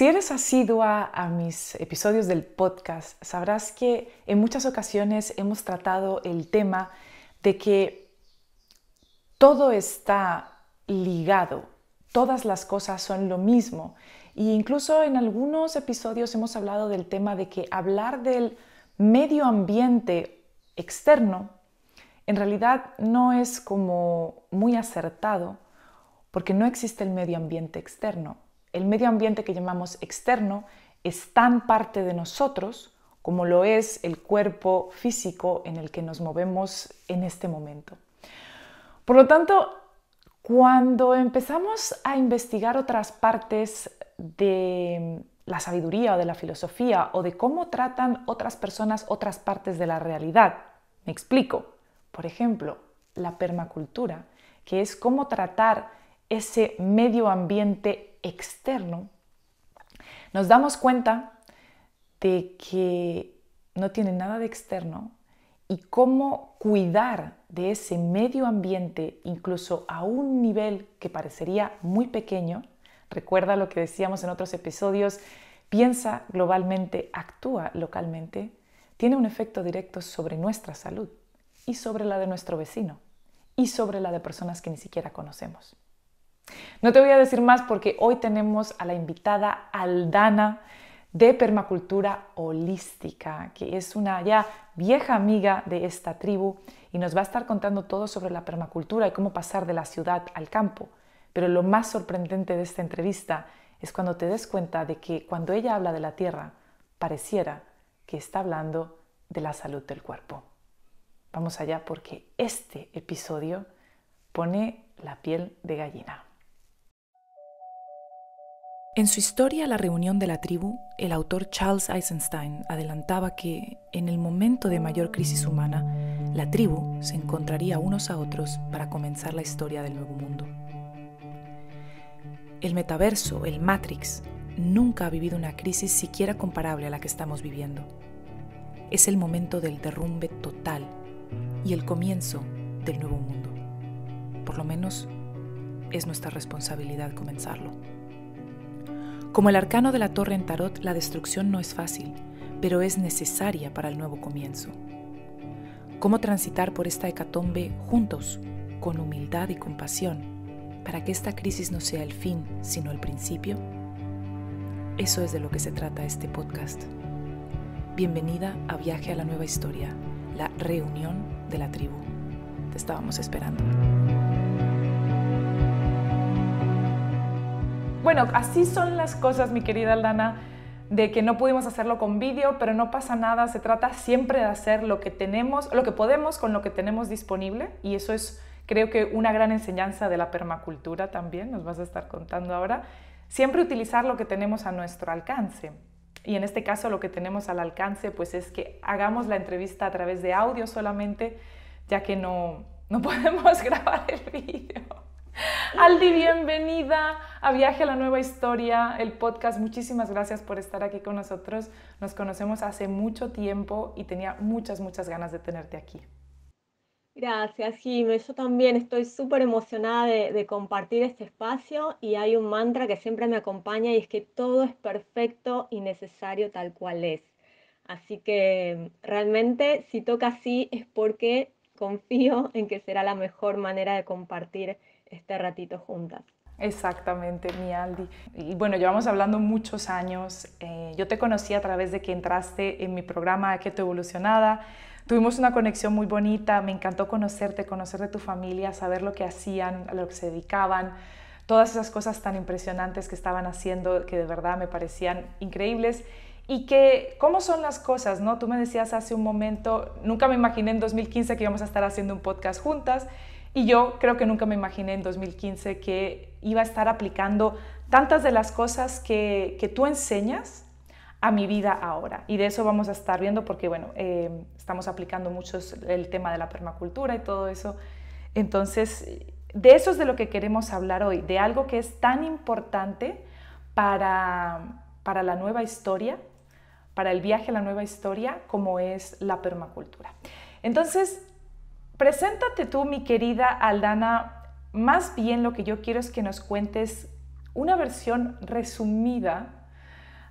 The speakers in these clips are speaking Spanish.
Si eres asidua a mis episodios del podcast, sabrás que en muchas ocasiones hemos tratado el tema de que todo está ligado, todas las cosas son lo mismo. E incluso en algunos episodios hemos hablado del tema de que hablar del medio ambiente externo en realidad no es como muy acertado porque no existe el medio ambiente externo el medio ambiente que llamamos externo es tan parte de nosotros como lo es el cuerpo físico en el que nos movemos en este momento. Por lo tanto, cuando empezamos a investigar otras partes de la sabiduría o de la filosofía o de cómo tratan otras personas otras partes de la realidad, me explico. Por ejemplo, la permacultura, que es cómo tratar ese medio ambiente externo, nos damos cuenta de que no tiene nada de externo y cómo cuidar de ese medio ambiente incluso a un nivel que parecería muy pequeño. Recuerda lo que decíamos en otros episodios, piensa globalmente, actúa localmente, tiene un efecto directo sobre nuestra salud y sobre la de nuestro vecino y sobre la de personas que ni siquiera conocemos. No te voy a decir más porque hoy tenemos a la invitada Aldana de Permacultura Holística, que es una ya vieja amiga de esta tribu y nos va a estar contando todo sobre la permacultura y cómo pasar de la ciudad al campo. Pero lo más sorprendente de esta entrevista es cuando te des cuenta de que cuando ella habla de la tierra, pareciera que está hablando de la salud del cuerpo. Vamos allá porque este episodio pone la piel de gallina. En su historia La reunión de la tribu, el autor Charles Eisenstein adelantaba que, en el momento de mayor crisis humana, la tribu se encontraría unos a otros para comenzar la historia del nuevo mundo. El metaverso, el Matrix, nunca ha vivido una crisis siquiera comparable a la que estamos viviendo. Es el momento del derrumbe total y el comienzo del nuevo mundo. Por lo menos es nuestra responsabilidad comenzarlo. Como el arcano de la torre en tarot, la destrucción no es fácil, pero es necesaria para el nuevo comienzo. Cómo transitar por esta hecatombe juntos, con humildad y compasión, para que esta crisis no sea el fin, sino el principio. Eso es de lo que se trata este podcast. Bienvenida a Viaje a la Nueva Historia, la reunión de la tribu. Te estábamos esperando. Bueno, así son las cosas, mi querida Aldana, de que no pudimos hacerlo con vídeo, pero no pasa nada, se trata siempre de hacer lo que tenemos, lo que podemos con lo que tenemos disponible y eso es creo que una gran enseñanza de la permacultura también, nos vas a estar contando ahora, siempre utilizar lo que tenemos a nuestro alcance. Y en este caso lo que tenemos al alcance pues es que hagamos la entrevista a través de audio solamente, ya que no, no podemos grabar el vídeo. Aldi, bienvenida a Viaje a la Nueva Historia, el podcast. Muchísimas gracias por estar aquí con nosotros. Nos conocemos hace mucho tiempo y tenía muchas, muchas ganas de tenerte aquí. Gracias, Jimé. Yo también estoy súper emocionada de, de, compartir este espacio y hay un mantra que siempre me acompaña y es que todo es perfecto y necesario tal cual es. Así que realmente si toca así es porque confío en que será la mejor manera de compartir este ratito juntas. Exactamente, mi Aldi. Y bueno, llevamos hablando muchos años. Eh, yo te conocí a través de que entraste en mi programa Keto Evolucionada. Tuvimos una conexión muy bonita, me encantó conocerte, conocer de tu familia, saber lo que hacían, a lo que se dedicaban, todas esas cosas tan impresionantes que estaban haciendo que de verdad me parecían increíbles y que cómo son las cosas, ¿no? Tú me decías hace un momento, nunca me imaginé en 2015 que íbamos a estar haciendo un podcast juntas y yo creo que nunca me imaginé en 2015 que iba a estar aplicando tantas de las cosas que, tú enseñas a mi vida ahora. Y de eso vamos a estar viendo porque, bueno, em, estamos aplicando mucho el tema de la permacultura y todo eso. Entonces, de eso es de lo que queremos hablar hoy, de algo que es tan importante para, para la nueva historia, para el viaje a la nueva historia, como es la permacultura. Entonces, Preséntate tú, mi querida Aldana. Más bien lo que yo quiero es que nos cuentes una versión resumida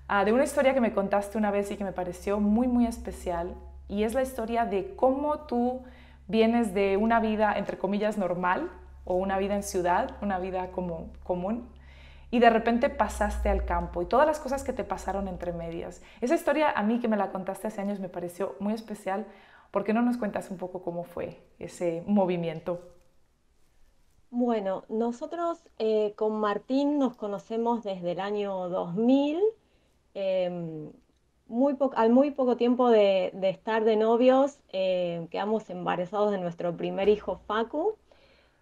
ah, de una historia que me contaste una vez y que me pareció muy, muy especial. Y es la historia de cómo tú vienes de una vida, entre comillas, normal o una vida en ciudad, una vida como común, y de repente pasaste al campo y todas las cosas que te pasaron entre medias. Esa historia a mí que me la contaste hace años me pareció muy especial, ¿Por qué no nos cuentas un poco cómo fue ese movimiento? Bueno, nosotros eh, con Martín nos conocemos desde el año 2000. Em, al muy poco tiempo de, estar de novios, em, quedamos embarazados de nuestro primer hijo Facu.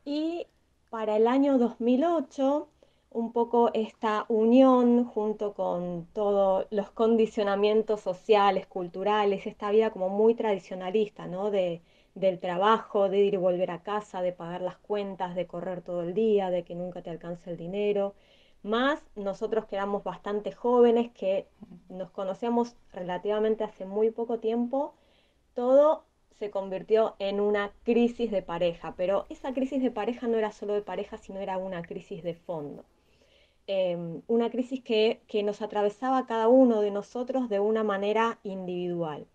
Y para el año 2008 un poco esta unión junto con todos los condicionamientos sociales, culturales, esta vida como muy tradicionalista, ¿no? del trabajo, de ir y volver a casa, de pagar las cuentas, de correr todo el día, de que nunca te alcance el dinero. Más nosotros que éramos bastante jóvenes, que nos conocíamos relativamente hace muy poco tiempo, todo se convirtió en una crisis de pareja, pero esa crisis de pareja no era solo de pareja, sino era una crisis de fondo. Em, una crisis que, nos atravesaba cada uno de nosotros de una manera individual.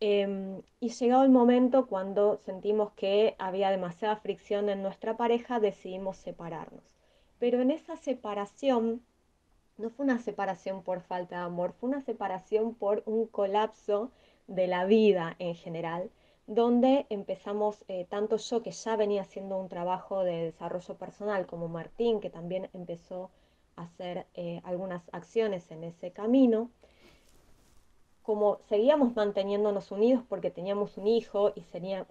Em, y llegó el momento cuando sentimos que había demasiada fricción en nuestra pareja, decidimos separarnos. Pero en esa separación, no fue una separación por falta de amor, fue una separación por un colapso de la vida en general, donde empezamos, eh, tanto yo que ya venía haciendo un trabajo de desarrollo personal, como Martín, que también empezó hacer eh, algunas acciones en ese camino. Como seguíamos manteniéndonos unidos porque teníamos un hijo y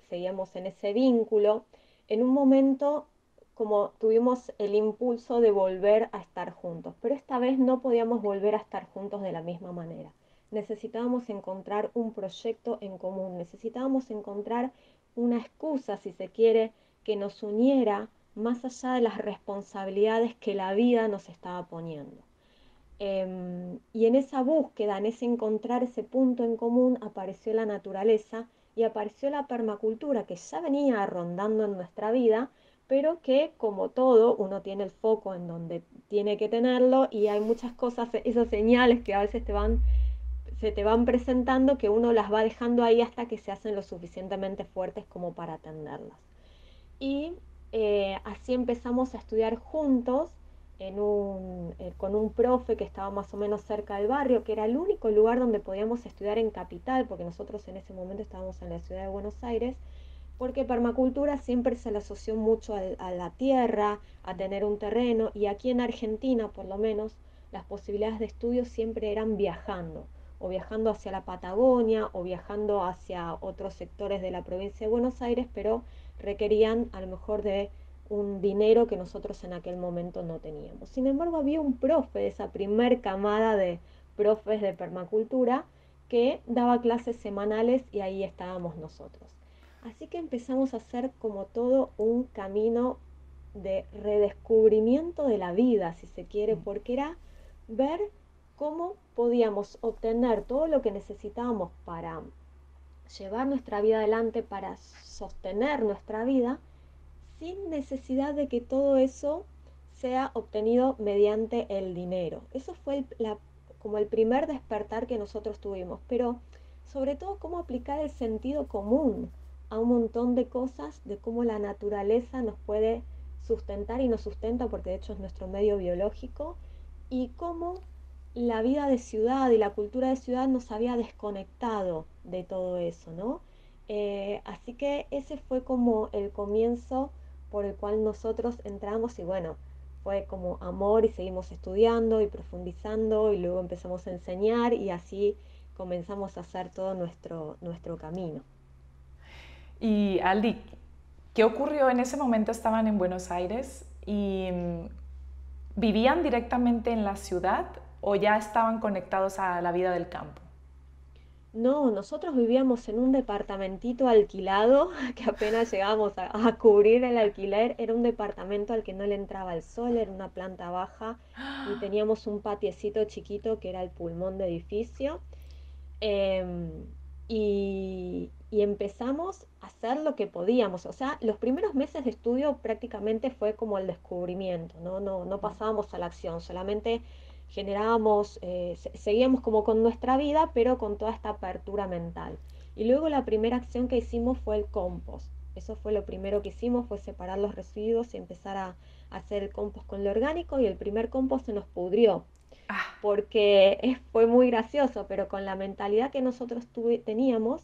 seguíamos en ese vínculo, en un momento como tuvimos el impulso de volver a estar juntos, pero esta vez no podíamos volver a estar juntos de la misma manera. Necesitábamos encontrar un proyecto en común, necesitábamos encontrar una excusa, si se quiere, que nos uniera más allá de las responsabilidades que la vida nos estaba poniendo. Em, y en esa búsqueda, en ese encontrar ese punto en común, apareció la naturaleza y apareció la permacultura que ya venía rondando en nuestra vida, pero que como todo uno tiene el foco en donde tiene que tenerlo y hay muchas cosas, esas señales que a veces te van, se te van presentando que uno las va dejando ahí hasta que se hacen lo suficientemente fuertes como para atenderlas. Y eh, así empezamos a estudiar juntos eh, con un profe que estaba más o menos cerca del barrio, que era el único lugar donde podíamos estudiar en capital, porque nosotros en ese momento estábamos en la ciudad de Buenos Aires, porque permacultura siempre se le asoció mucho a la tierra, a tener un terreno, y aquí en Argentina por lo menos las posibilidades de estudio siempre eran viajando, o viajando hacia la Patagonia, o viajando hacia otros sectores de la provincia de Buenos Aires, pero requerían a lo mejor de un dinero que nosotros en aquel momento no teníamos. Sin embargo, había un profe de esa primer camada de profes de permacultura que daba clases semanales y ahí estábamos nosotros. Así que empezamos a hacer como todo un camino de redescubrimiento de la vida, si se quiere, mm. porque era ver cómo podíamos obtener todo lo que necesitábamos para llevar nuestra vida adelante, para sostener nuestra vida, sin necesidad de que todo eso sea obtenido mediante el dinero. Eso fue como el primer despertar que nosotros tuvimos, pero sobre todo cómo aplicar el sentido común a un montón de cosas, de cómo la naturaleza nos puede sustentar y nos sustenta, porque de hecho es nuestro medio biológico, y cómo la vida de ciudad y la cultura de ciudad nos había desconectado de todo eso, ¿no? Eh, así que ese fue como el comienzo por el cual nosotros entramos y bueno, fue como amor y seguimos estudiando y profundizando y luego empezamos a enseñar y así comenzamos a hacer todo nuestro, nuestro camino. Y Aldi, ¿qué ocurrió? En ese momento estaban en Buenos Aires y mm, vivían directamente en la ciudad o ya estaban conectados a la vida del campo. No, nosotros vivíamos en un departamentito alquilado que apenas llegábamos a, cubrir el alquiler. Era un departamento al que no le entraba el sol, era una planta baja y teníamos un patiecito chiquito que era el pulmón de edificio. Em, y, empezamos a hacer lo que podíamos. O sea, los primeros meses de estudio prácticamente fue como el descubrimiento, ¿no? No, no pasábamos a la acción, solamente generábamos, eh, seguíamos como con nuestra vida, pero con toda esta apertura mental. Y luego la primera acción que hicimos fue el compost. Eso fue lo primero que hicimos, fue separar los residuos y empezar a, hacer el compost con lo orgánico y el primer compost se nos pudrió. Ah. Porque fue muy gracioso, pero con la mentalidad que nosotros teníamos,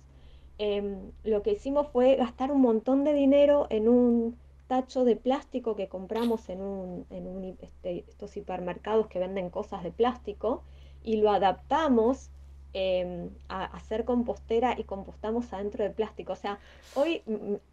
em, lo que hicimos fue gastar un montón de dinero en un tacho de plástico que compramos en, un, en este, estos hipermercados que venden cosas de plástico y lo adaptamos Em, a hacer compostera y compostamos adentro de plástico. O sea, hoy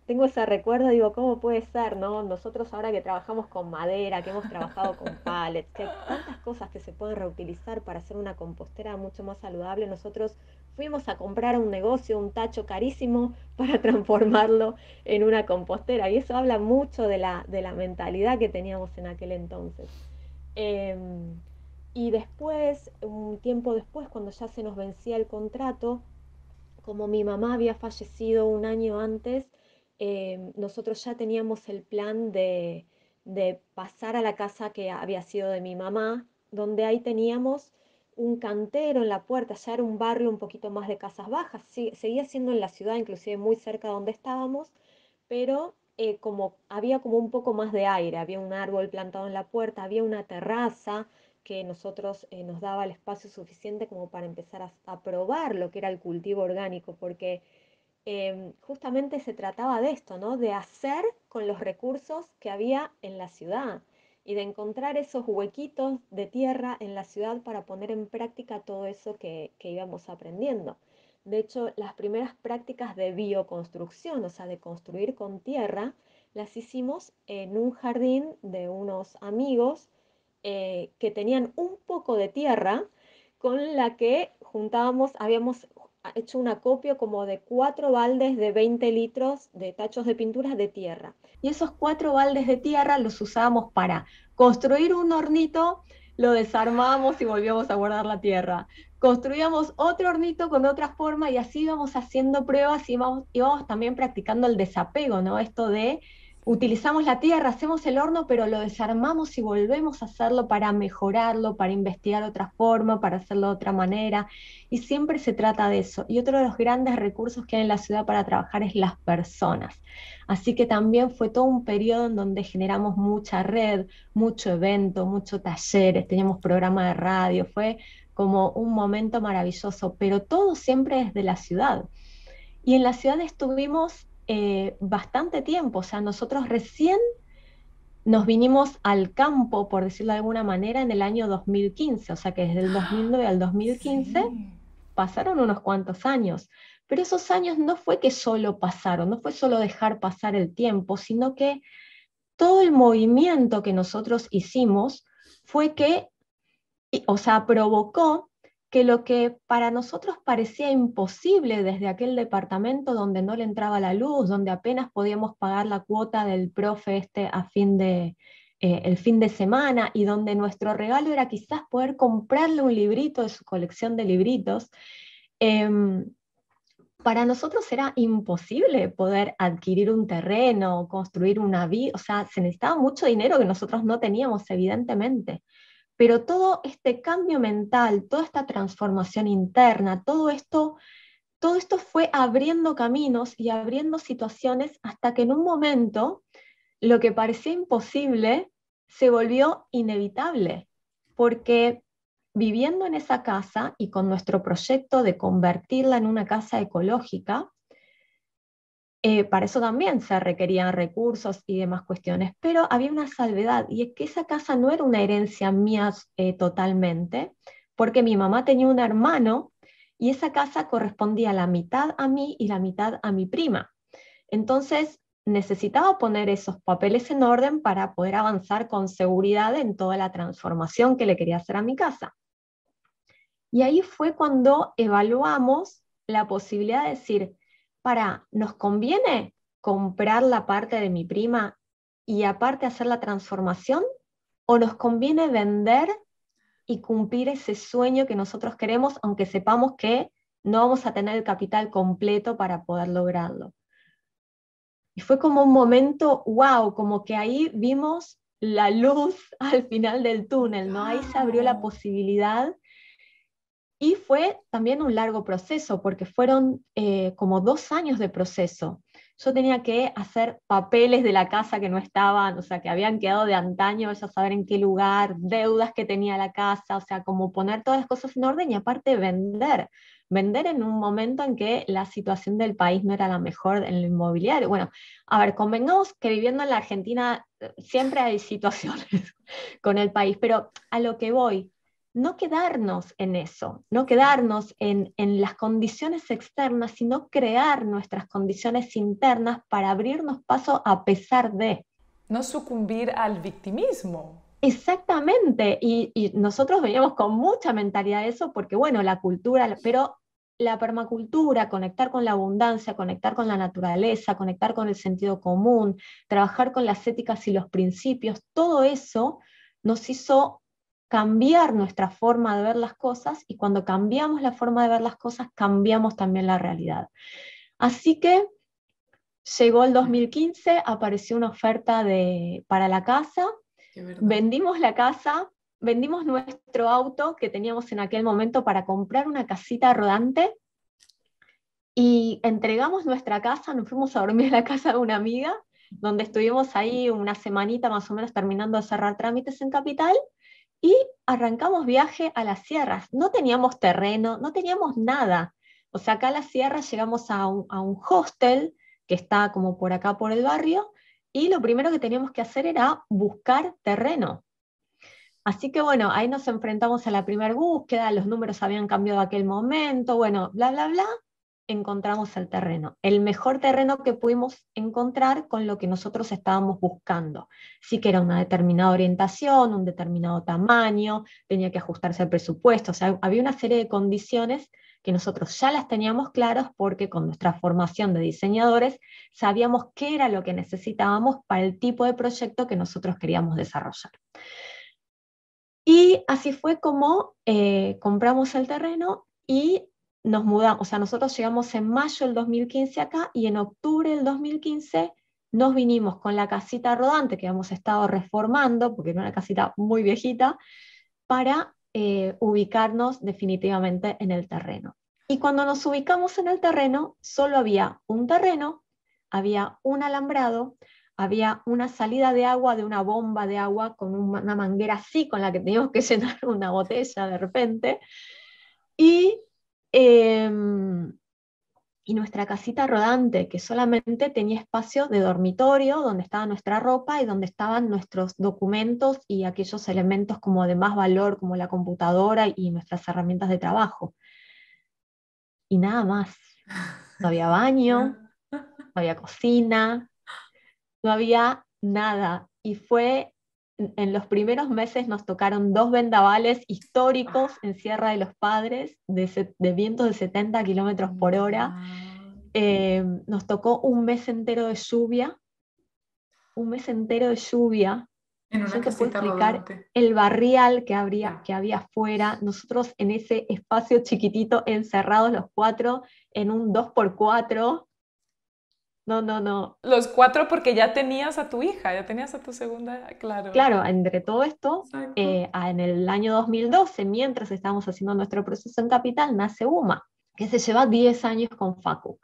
tengo ese recuerdo, digo, ¿cómo puede ser, no? Nosotros ahora que trabajamos con madera, que hemos trabajado con pallets, que hay tantas cosas que se pueden reutilizar para hacer una compostera mucho más saludable, nosotros fuimos a comprar un negocio, un tacho carísimo, para transformarlo en una compostera. Y eso habla mucho de la, de la mentalidad que teníamos en aquel entonces. Em, y después, un tiempo después, cuando ya se nos vencía el contrato, como mi mamá había fallecido un año antes, eh, nosotros ya teníamos el plan de, de pasar a la casa que había sido de mi mamá, donde ahí teníamos un cantero en la puerta, ya era un barrio un poquito más de casas bajas, seguía siendo en la ciudad, inclusive muy cerca de donde estábamos, pero eh, como había como un poco más de aire, había un árbol plantado en la puerta, había una terraza, que nosotros eh, nos daba el espacio suficiente como para empezar a, probar lo que era el cultivo orgánico, porque em, justamente se trataba de esto, ¿no? De hacer con los recursos que había en la ciudad y de encontrar esos huequitos de tierra en la ciudad para poner en práctica todo eso que, que íbamos aprendiendo. De hecho, las primeras prácticas de bioconstrucción, o sea, de construir con tierra, las hicimos en un jardín de unos amigos eh, que tenían un poco de tierra con la que juntábamos, habíamos hecho un acopio como de cuatro baldes de 20 litros de tachos de pinturas de tierra. Y esos cuatro baldes de tierra los usábamos para construir un hornito, lo desarmábamos y volvíamos a guardar la tierra. Construíamos otro hornito con otra forma y así íbamos haciendo pruebas y íbamos también practicando el desapego, ¿no? Esto de utilizamos la tierra, hacemos el horno, pero lo desarmamos y volvemos a hacerlo para mejorarlo, para investigar otra forma, para hacerlo de otra manera. Y siempre se trata de eso. Y otro de los grandes recursos que hay en la ciudad para trabajar es las personas. Así que también fue todo un periodo en donde generamos mucha red, mucho evento, muchos talleres, teníamos programa de radio, fue como un momento maravilloso, pero todo siempre desde la ciudad. Y en la ciudad estuvimos eh, bastante tiempo, o sea, nosotros recién nos vinimos al campo, por decirlo de alguna manera, en el año 2015, o sea que desde el 2009 ah, al 2015 pasaron unos cuantos años, pero esos años no fue que solo pasaron, no fue solo dejar pasar el tiempo, sino que todo el movimiento que nosotros hicimos fue que, o sea, provocó que lo que para nosotros parecía imposible desde aquel departamento donde no le entraba la luz, donde apenas podíamos pagar la cuota del profe este a fin de, eh, el fin de semana y donde nuestro regalo era quizás poder comprarle un librito de su colección de libritos, em, para nosotros era imposible poder adquirir un terreno, construir una vida, o sea, se necesitaba mucho dinero que nosotros no teníamos, evidentemente. Pero todo este cambio mental, toda esta transformación interna, todo esto, todo esto fue abriendo caminos y abriendo situaciones hasta que en un momento lo que parecía imposible se volvió inevitable, porque viviendo en esa casa y con nuestro proyecto de convertirla en una casa ecológica, eh, para eso también se requerían recursos y demás cuestiones, pero había una salvedad y es que esa casa no era una herencia mía eh, totalmente, porque mi mamá tenía un hermano y esa casa correspondía la mitad a mí y la mitad a mi prima. Entonces necesitaba poner esos papeles en orden para poder avanzar con seguridad en toda la transformación que le quería hacer a mi casa. Y ahí fue cuando evaluamos la posibilidad de decir, para, ¿nos conviene comprar la parte de mi prima y aparte hacer la transformación? ¿O nos conviene vender y cumplir ese sueño que nosotros queremos, aunque sepamos que no vamos a tener el capital completo para poder lograrlo? Y fue como un momento, wow, como que ahí vimos la luz al final del túnel, ¿no? Ahí se abrió la posibilidad y fue también un largo proceso, porque fueron eh, como dos años de proceso. Yo tenía que hacer papeles de la casa que no estaban, o sea, que habían quedado de antaño, ya saber en qué lugar, deudas que tenía la casa, o sea, como poner todas las cosas en orden y aparte vender. Vender en un momento en que la situación del país no era la mejor en el inmobiliario. Bueno, a ver, convengamos que viviendo en la Argentina eh, siempre hay situaciones con el país, pero a lo que voy no quedarnos en eso, no quedarnos en, las condiciones externas, sino crear nuestras condiciones internas para abrirnos paso a pesar de. No sucumbir al victimismo. Exactamente, y, nosotros veníamos con mucha mentalidad de eso, porque bueno, la cultura, pero la permacultura, conectar con la abundancia, conectar con la naturaleza, conectar con el sentido común, trabajar con las éticas y los principios, todo eso nos hizo cambiar nuestra forma de ver las cosas y cuando cambiamos la forma de ver las cosas, cambiamos también la realidad. Así que llegó el 2015, apareció una oferta para la casa, vendimos la casa, vendimos nuestro auto que teníamos en aquel momento para comprar una casita rodante y entregamos nuestra casa, nos fuimos a dormir en la casa de una amiga, donde estuvimos ahí una semanita más o menos terminando de cerrar trámites en Capital y arrancamos viaje a las sierras. No teníamos terreno, no teníamos nada. O sea, acá a las sierras llegamos a un, a un hostel que está como por acá, por el barrio, y lo primero que teníamos que hacer era buscar terreno. Así que bueno, ahí nos enfrentamos a la primera búsqueda, los números habían cambiado aquel momento, bueno, bla, bla, bla encontramos el terreno, el mejor terreno que pudimos encontrar con lo que nosotros estábamos buscando. Sí que era una determinada orientación, un determinado tamaño, tenía que ajustarse al presupuesto, o sea, había una serie de condiciones que nosotros ya las teníamos claras porque con nuestra formación de diseñadores sabíamos qué era lo que necesitábamos para el tipo de proyecto que nosotros queríamos desarrollar. Y así fue como eh, compramos el terreno y nos mudamos, o sea, nosotros llegamos en mayo del 2015 acá y en octubre del 2015 nos vinimos con la casita rodante que hemos estado reformando, porque era una casita muy viejita, para eh, ubicarnos definitivamente en el terreno. Y cuando nos ubicamos en el terreno, solo había un terreno, había un alambrado, había una salida de agua de una bomba de agua con una manguera así, con la que teníamos que llenar una botella de repente, y Em, y nuestra casita rodante, que solamente tenía espacio de dormitorio, donde estaba nuestra ropa y donde estaban nuestros documentos y aquellos elementos como de más valor, como la computadora y nuestras herramientas de trabajo. Y nada más. No había baño, no había cocina, no había nada. Y fue en los primeros meses nos tocaron dos vendavales históricos ah. en Sierra de los Padres de, vientos de 70 kilómetros por hora. Em, nos tocó un mes entero de lluvia. Un mes entero de lluvia. En Yo te puedo explicar el barrial que, habría, que había afuera. Nosotros en ese espacio chiquitito, encerrados los cuatro, en un 2x4, no, no, no. Los cuatro porque ya tenías a tu hija, ya tenías a tu segunda, claro. Claro, entre todo esto, eh, en el año 2012, mientras estábamos haciendo nuestro proceso en Capital, nace Uma, que se lleva 10 años con Facu.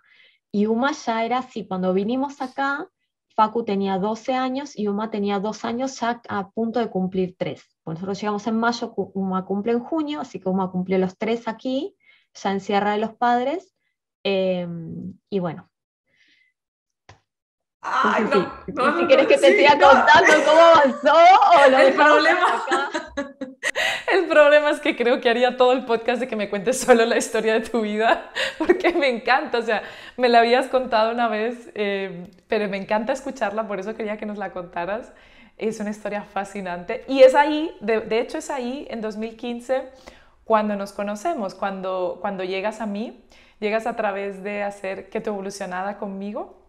Y Uma ya era así, cuando vinimos acá, Facu tenía 12 años y Uma tenía 2 años ya a punto de cumplir 3. Pues nosotros llegamos en mayo, Uma cumple en junio, así que Uma cumplió los 3 aquí, ya en Sierra de los Padres. Em, y bueno, Ay, no, quieres que te siga contando cómo avanzó o el problema. El problema es que creo que haría todo el podcast de que me cuentes solo la historia de tu vida, porque me encanta, o sea, me la habías contado una vez, eh, pero me encanta escucharla, por eso quería que nos la contaras. Es una historia fascinante y es ahí, de, hecho es ahí en 2015 cuando nos conocemos, cuando, cuando llegas a mí, llegas a través de hacer que te evolucionada conmigo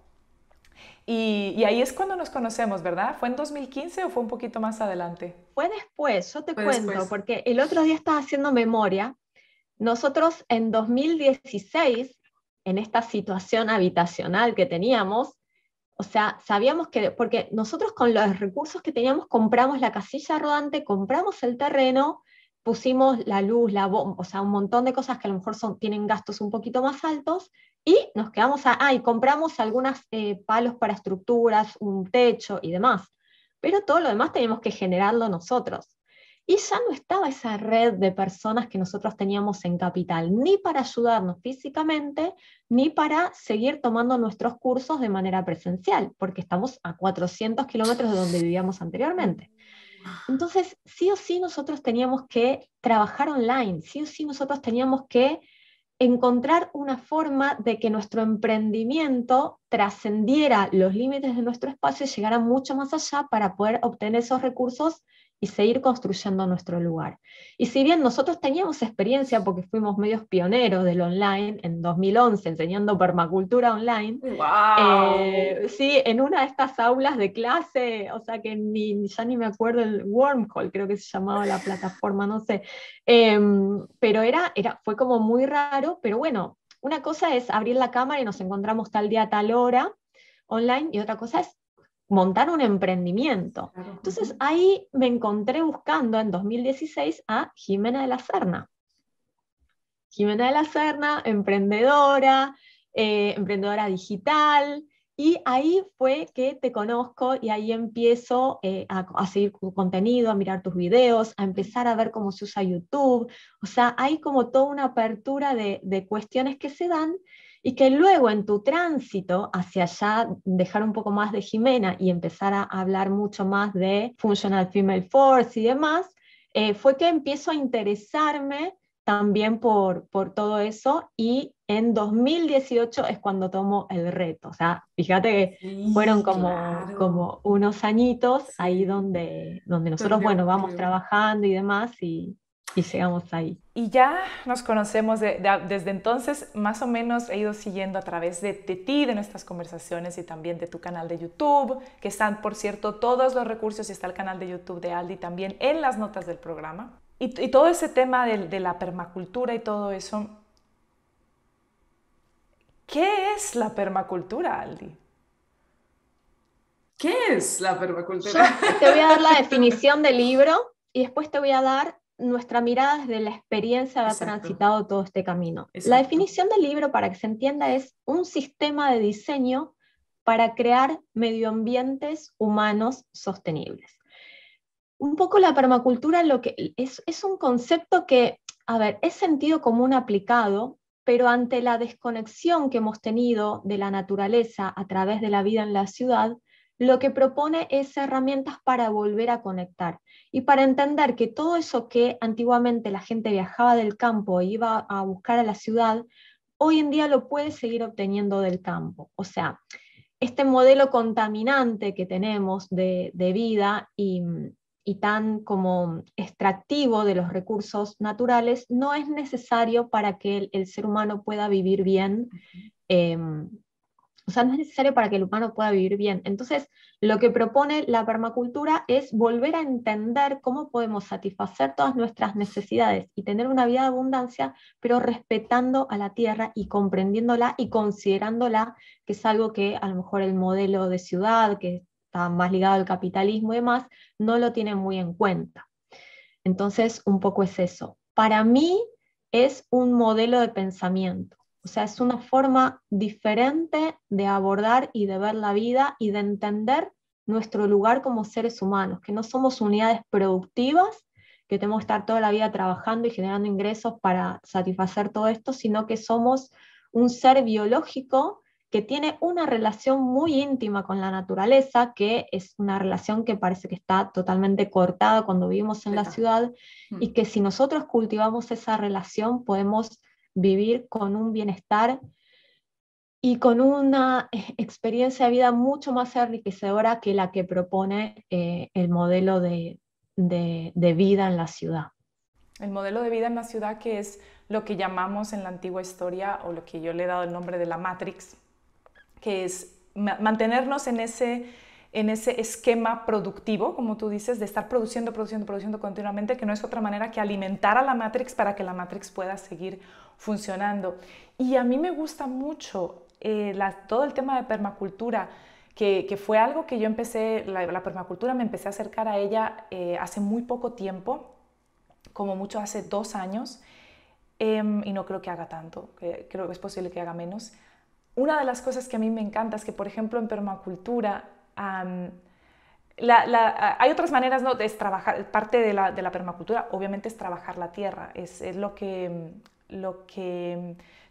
y, ahí es cuando nos conocemos, ¿verdad? ¿Fue en 2015 o fue un poquito más adelante? Fue después, yo te cuento, porque el otro día estaba haciendo memoria. Nosotros en 2016, en esta situación habitacional que teníamos, o sea, sabíamos que, porque nosotros con los recursos que teníamos compramos la casilla rodante, compramos el terreno, pusimos la luz, la bomba, o sea, un montón de cosas que a lo mejor son, tienen gastos un poquito más altos, y nos quedamos a, ah, y compramos algunos eh, palos para estructuras, un techo y demás. Pero todo lo demás teníamos que generarlo nosotros. Y ya no estaba esa red de personas que nosotros teníamos en Capital, ni para ayudarnos físicamente, ni para seguir tomando nuestros cursos de manera presencial, porque estamos a 400 kilómetros de donde vivíamos anteriormente. Entonces, sí o sí nosotros teníamos que trabajar online, sí o sí nosotros teníamos que encontrar una forma de que nuestro emprendimiento trascendiera los límites de nuestro espacio y llegara mucho más allá para poder obtener esos recursos y seguir construyendo nuestro lugar. Y si bien nosotros teníamos experiencia porque fuimos medios pioneros del online en 2011 enseñando permacultura online, eh, sí, en una de estas aulas de clase, o sea que ni, ya ni me acuerdo el Wormhole, creo que se llamaba la plataforma, no sé, em, pero era, era, fue como muy raro, pero bueno, una cosa es abrir la cámara y nos encontramos tal día, tal hora online, y otra cosa es montar un emprendimiento. Entonces ahí me encontré buscando en 2016 a Jimena de la Serna. Jimena de la Serna, emprendedora, eh, emprendedora digital, y ahí fue que te conozco y ahí empiezo eh, a, seguir tu contenido, a mirar tus videos, a empezar a ver cómo se usa YouTube. O sea, hay como toda una apertura de, de cuestiones que se dan y que luego en tu tránsito hacia allá dejar un poco más de Jimena y empezar a hablar mucho más de Functional Female Force y demás, eh, fue que empiezo a interesarme también por, por todo eso y en 2018 es cuando tomo el reto. O sea, fíjate que fueron como, como unos añitos ahí donde, donde nosotros, bueno, vamos trabajando y demás y, y llegamos ahí. Y ya nos conocemos desde entonces, más o menos he ido siguiendo a través de, ti, de nuestras conversaciones y también de tu canal de YouTube, que están, por cierto, todos los recursos y está el canal de YouTube de Aldi también en las notas del programa. Y, y todo ese tema de, la permacultura y todo eso. ¿Qué es la permacultura, Aldi? ¿Qué es la permacultura? te voy a dar la definición del libro y después te voy a dar nuestra mirada desde la experiencia ha transitado todo este camino. La definición del libro, para que se entienda, es un sistema de diseño para crear medioambientes humanos sostenibles. Un poco la permacultura lo que es, es un concepto que, a ver, es sentido común aplicado, pero ante la desconexión que hemos tenido de la naturaleza a través de la vida en la ciudad, lo que propone es herramientas para volver a conectar y para entender que todo eso que antiguamente la gente viajaba del campo e iba a buscar a la ciudad, hoy en día lo puede seguir obteniendo del campo. O sea, este modelo contaminante que tenemos de, vida y, tan como extractivo de los recursos naturales no es necesario para que el, ser humano pueda vivir bien o sea, no es necesario para que el humano pueda vivir bien. Entonces, lo que propone la permacultura es volver a entender cómo podemos satisfacer todas nuestras necesidades y tener una vida de abundancia, pero respetando a la tierra y comprendiéndola y considerándola, que es algo que a lo mejor el modelo de ciudad, que está más ligado al capitalismo y demás, no lo tiene muy en cuenta. Entonces, un poco es eso. Para mí es un modelo de pensamiento o sea, es una forma diferente de abordar y de ver la vida y de entender nuestro lugar como seres humanos, que no somos unidades productivas, que tenemos que estar toda la vida trabajando y generando ingresos para satisfacer todo esto, sino que somos un ser biológico que tiene una relación muy íntima con la naturaleza, que es una relación que parece que está totalmente cortada cuando vivimos en la ciudad, mm. y que si nosotros cultivamos esa relación podemos vivir con un bienestar y con una eh, experiencia de vida mucho más enriquecedora que la que propone eh, el modelo de vida en la ciudad. El modelo de vida en la ciudad que es lo que llamamos en la antigua historia o lo que yo le he dado el nombre de la Matrix, que es mantenernos en ese en ese esquema productivo, como tú dices, de estar produciendo, produciendo, produciendo continuamente, que no es otra manera que alimentar a la Matrix para que la Matrix pueda seguir funcionando. Y a mí me gusta mucho eh, todo el tema de permacultura, que, fue algo que yo empecé, la, permacultura me empecé a acercar a ella eh, hace muy poco tiempo, como mucho hace dos años, em, y no creo que haga tanto, creo que es posible que haga menos. Una de las cosas que a mí me encanta es que, por ejemplo, en permacultura hay otras maneras, ¿no? trabajar, parte de la, permacultura obviamente es trabajar la tierra, es, lo, que,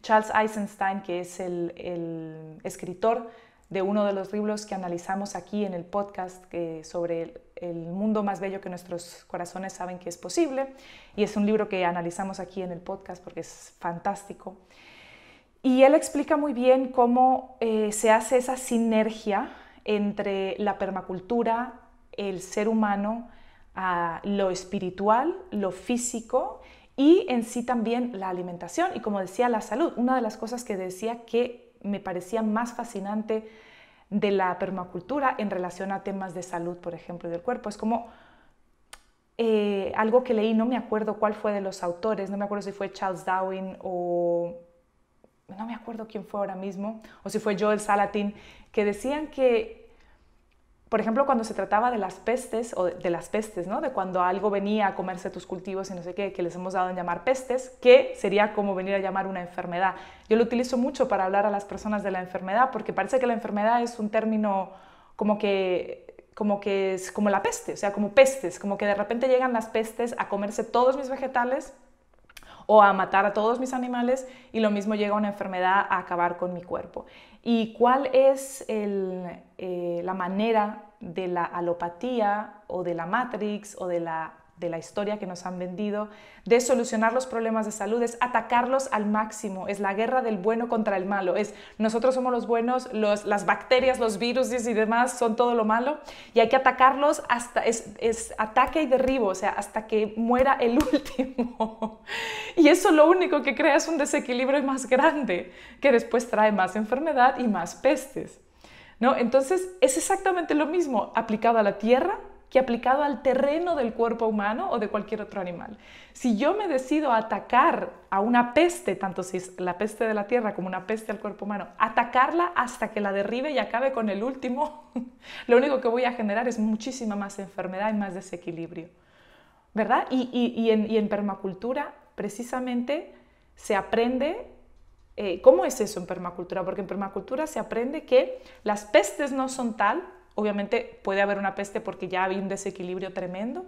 Charles Eisenstein, que es el, escritor de uno de los libros que analizamos aquí en el podcast sobre el, mundo más bello que nuestros corazones saben que es posible, y es un libro que analizamos aquí en el podcast porque es fantástico. Y él explica muy bien cómo eh, se hace esa sinergia entre la permacultura, el ser humano, lo espiritual, lo físico y en sí también la alimentación y como decía la salud. Una de las cosas que decía que me parecía más fascinante de la permacultura en relación a temas de salud, por ejemplo, del cuerpo, es como eh, algo que leí, no me acuerdo cuál fue de los autores, no me acuerdo si fue Charles Darwin o no me acuerdo quién fue ahora mismo, o si fue yo el Salatin, que decían que, por ejemplo, cuando se trataba de las pestes, o de, las pestes, ¿no? De cuando algo venía a comerse tus cultivos y no sé qué, que les hemos dado en llamar pestes, que sería como venir a llamar una enfermedad. Yo lo utilizo mucho para hablar a las personas de la enfermedad, porque parece que la enfermedad es un término como que como que es como la peste, o sea, como pestes, como que de repente llegan las pestes a comerse todos mis vegetales o a matar a todos mis animales y lo mismo llega una enfermedad a acabar con mi cuerpo. ¿Y cuál es el, eh, la manera de la alopatía o de la matrix o de la de la historia que nos han vendido, de solucionar los problemas de salud, es atacarlos al máximo, es la guerra del bueno contra el malo, es nosotros somos los buenos, las bacterias, los virus y demás son todo lo malo y hay que atacarlos hasta, es, ataque y derribo, o sea, hasta que muera el último. y eso lo único que crea es un desequilibrio más grande que después trae más enfermedad y más pestes. ¿No? Entonces es exactamente lo mismo aplicado a la tierra que aplicado al terreno del cuerpo humano o de cualquier otro animal. Si yo me decido atacar a una peste, tanto si es la peste de la tierra como una peste al cuerpo humano, atacarla hasta que la derribe y acabe con el último, lo único que voy a generar es muchísima más enfermedad y más desequilibrio. ¿Verdad? Y, en, permacultura precisamente se aprende... Eh, ¿Cómo es eso en permacultura? Porque en permacultura se aprende que las pestes no son tal, Obviamente puede haber una peste porque ya había un desequilibrio tremendo,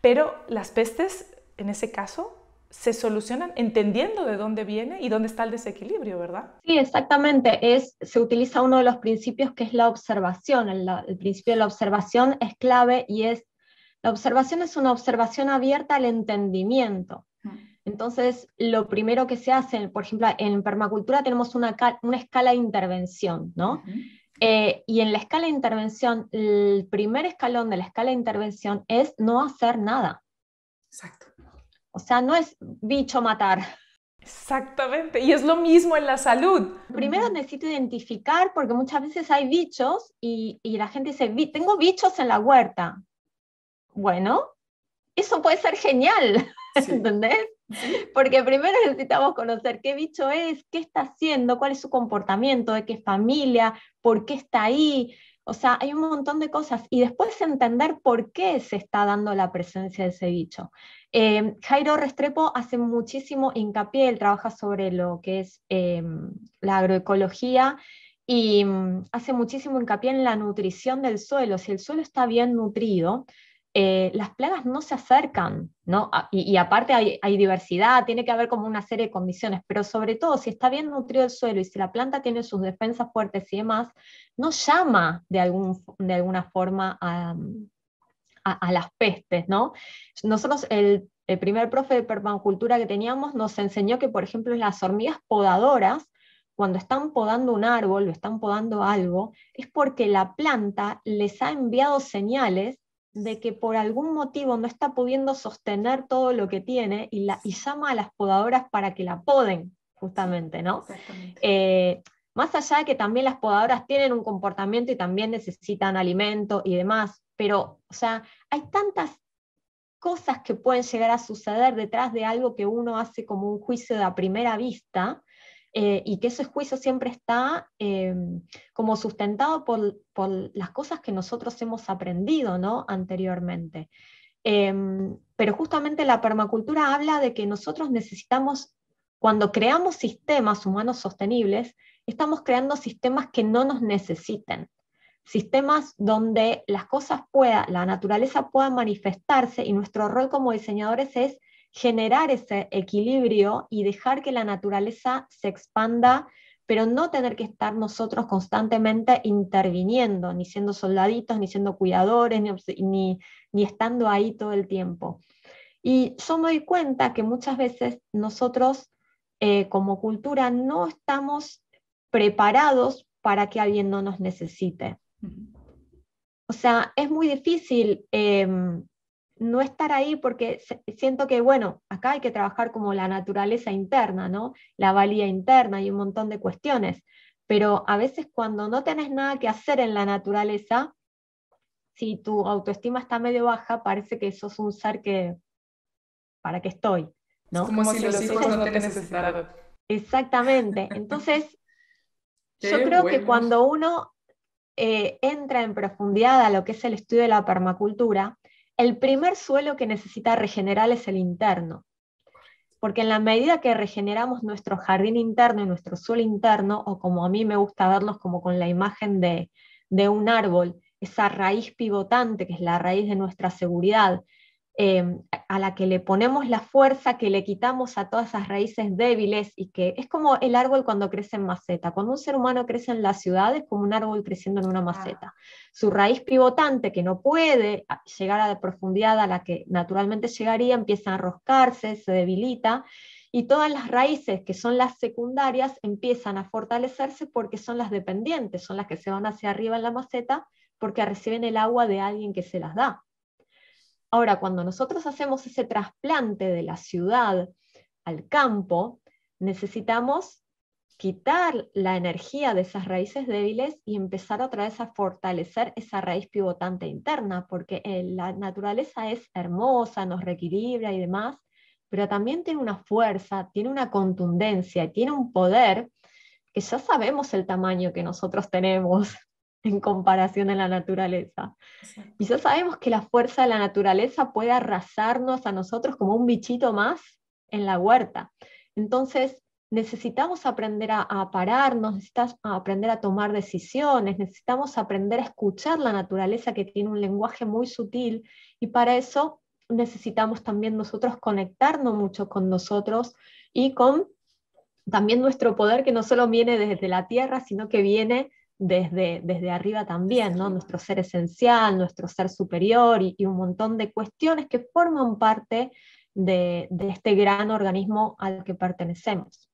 pero las pestes, en ese caso, se solucionan entendiendo de dónde viene y dónde está el desequilibrio, ¿verdad? Sí, exactamente. Es, se utiliza uno de los principios que es la observación. El, principio de la observación es clave y es, la observación es una observación abierta al entendimiento. Mm. Entonces, lo primero que se hace, por ejemplo, en permacultura tenemos una, una escala de intervención, ¿no? Eh, y en la escala de intervención, el primer escalón de la escala de intervención es no hacer nada. Exacto. O sea, no es bicho matar. Exactamente, y es lo mismo en la salud. Primero necesito identificar porque muchas veces hay bichos y, y la gente dice, tengo bichos en la huerta. Bueno, eso puede ser genial, ¿entendés? Porque primero necesitamos conocer qué bicho es, qué está haciendo, cuál es su comportamiento, de qué familia, por qué está ahí. O sea, hay un montón de cosas. Y después entender por qué se está dando la presencia de ese bicho. Eh, Jairo Restrepo hace muchísimo hincapié, él trabaja sobre lo que es eh, la agroecología y mm, hace muchísimo hincapié en la nutrición del suelo. Si el suelo está bien nutrido, eh, las plagas no se acercan, ¿no? Y, aparte hay, diversidad, tiene que haber como una serie de condiciones, pero sobre todo si está bien nutrido el suelo y si la planta tiene sus defensas fuertes y demás, no llama de, algún, de alguna forma a, las pestes, ¿no? Nosotros el, el primer profe de permacultura que teníamos nos enseñó que, por ejemplo, las hormigas podadoras cuando están podando un árbol o están podando algo, es porque la planta les ha enviado señales de que por algún motivo no está pudiendo sostener todo lo que tiene y, la, llama a las podadoras para que la poden, justamente, ¿no? Eh, más allá de que también las podadoras tienen un comportamiento y también necesitan alimento y demás, pero, o sea, hay tantas cosas que pueden llegar a suceder detrás de algo que uno hace como un juicio de a primera vista, eh, y que ese juicio siempre está em, como sustentado por, las cosas que nosotros hemos aprendido ¿no? anteriormente. Em, pero justamente la permacultura habla de que nosotros necesitamos, cuando creamos sistemas humanos sostenibles, estamos creando sistemas que no nos necesiten, sistemas donde las cosas puedan, la naturaleza pueda manifestarse y nuestro rol como diseñadores es generar ese equilibrio y dejar que la naturaleza se expanda, pero no tener que estar nosotros constantemente interviniendo, ni siendo soldaditos, ni siendo cuidadores, ni, estando ahí todo el tiempo. Y yo me doy cuenta que muchas veces nosotros eh, como cultura no estamos preparados para que alguien no nos necesite. O sea, es muy difícil em, no estar ahí porque siento que, bueno, acá hay que trabajar como la naturaleza interna, ¿no? La valía interna y un montón de cuestiones. Pero a veces cuando no tenés nada que hacer en la naturaleza, si tu autoestima está medio baja, parece que sos un ser que, ¿para qué estoy? ¿no? como, si, los hijos no te Exactamente. Entonces, yo creo que cuando uno eh, entra en profundidad a lo que es el estudio de la permacultura, el primer suelo que necesita regenerar es el interno. Porque en la medida que regeneramos nuestro jardín interno y nuestro suelo interno, o como a mí me gusta verlos como con la imagen de, de un árbol, esa raíz pivotante que es la raíz de nuestra seguridad, Em, a la que le ponemos la fuerza, que le quitamos a todas esas raíces débiles y que es como el árbol cuando crece en maceta. Cuando un ser humano crece en la ciudad es como un árbol creciendo en una ah. maceta. Su raíz pivotante que no puede ah, llegar a la profundidad a la que naturalmente llegaría empieza a enroscarse, se debilita y todas las raíces que son las secundarias empiezan a fortalecerse porque son las dependientes, son las que se van hacia arriba en la maceta porque reciben el agua de alguien que se las da. Ahora, cuando nosotros hacemos ese trasplante de la ciudad al campo, necesitamos quitar la energía de esas raíces débiles y empezar otra vez a fortalecer esa raíz pivotante interna, porque eh, la naturaleza es hermosa, nos reequilibra y demás, pero también tiene una fuerza, tiene una contundencia, tiene un poder que ya sabemos el tamaño que nosotros tenemos, en comparación a la naturaleza. Y ya sabemos que la fuerza de la naturaleza puede arrasarnos a nosotros como un bichito más en la huerta. Entonces, necesitamos aprender a, a pararnos, necesitamos aprender a tomar decisiones, necesitamos aprender a escuchar la naturaleza que tiene un lenguaje muy sutil y para eso necesitamos también nosotros conectarnos mucho con nosotros y con también nuestro poder que no solo viene desde la tierra, sino que viene desde, arriba también, nuestro ser esencial, nuestro ser superior y, un montón de cuestiones que forman parte de, este gran organismo al que pertenecemos.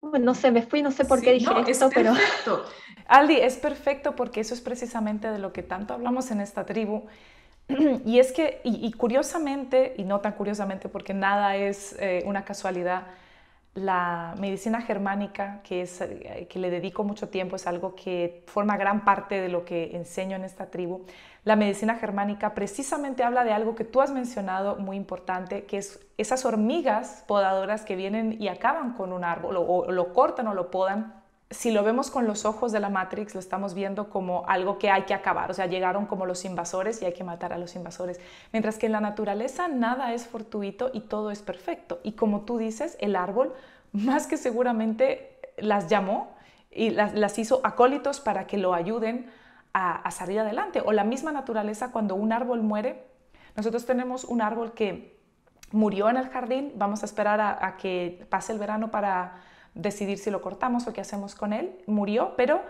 Bueno, no sé, me fui, no sé por qué dije esto, pero. Aldi, es perfecto porque eso es precisamente de lo que tanto hablamos en esta tribu. Y es que, y, curiosamente, y no tan curiosamente porque nada es eh, una casualidad, la medicina germánica, que, es, eh, que le dedico mucho tiempo, es algo que forma gran parte de lo que enseño en esta tribu. La medicina germánica precisamente habla de algo que tú has mencionado muy importante, que es esas hormigas podadoras que vienen y acaban con un árbol, o lo cortan o lo podan si lo vemos con los ojos de la Matrix, lo estamos viendo como algo que hay que acabar, o sea, llegaron como los invasores y hay que matar a los invasores, mientras que en la naturaleza nada es fortuito y todo es perfecto. Y como tú dices, el árbol más que seguramente las llamó y las, hizo acólitos para que lo ayuden a, salir adelante. O la misma naturaleza, cuando un árbol muere, nosotros tenemos un árbol que murió en el jardín, vamos a esperar a que pase el verano para decidir si lo cortamos o qué hacemos con él. Murió, pero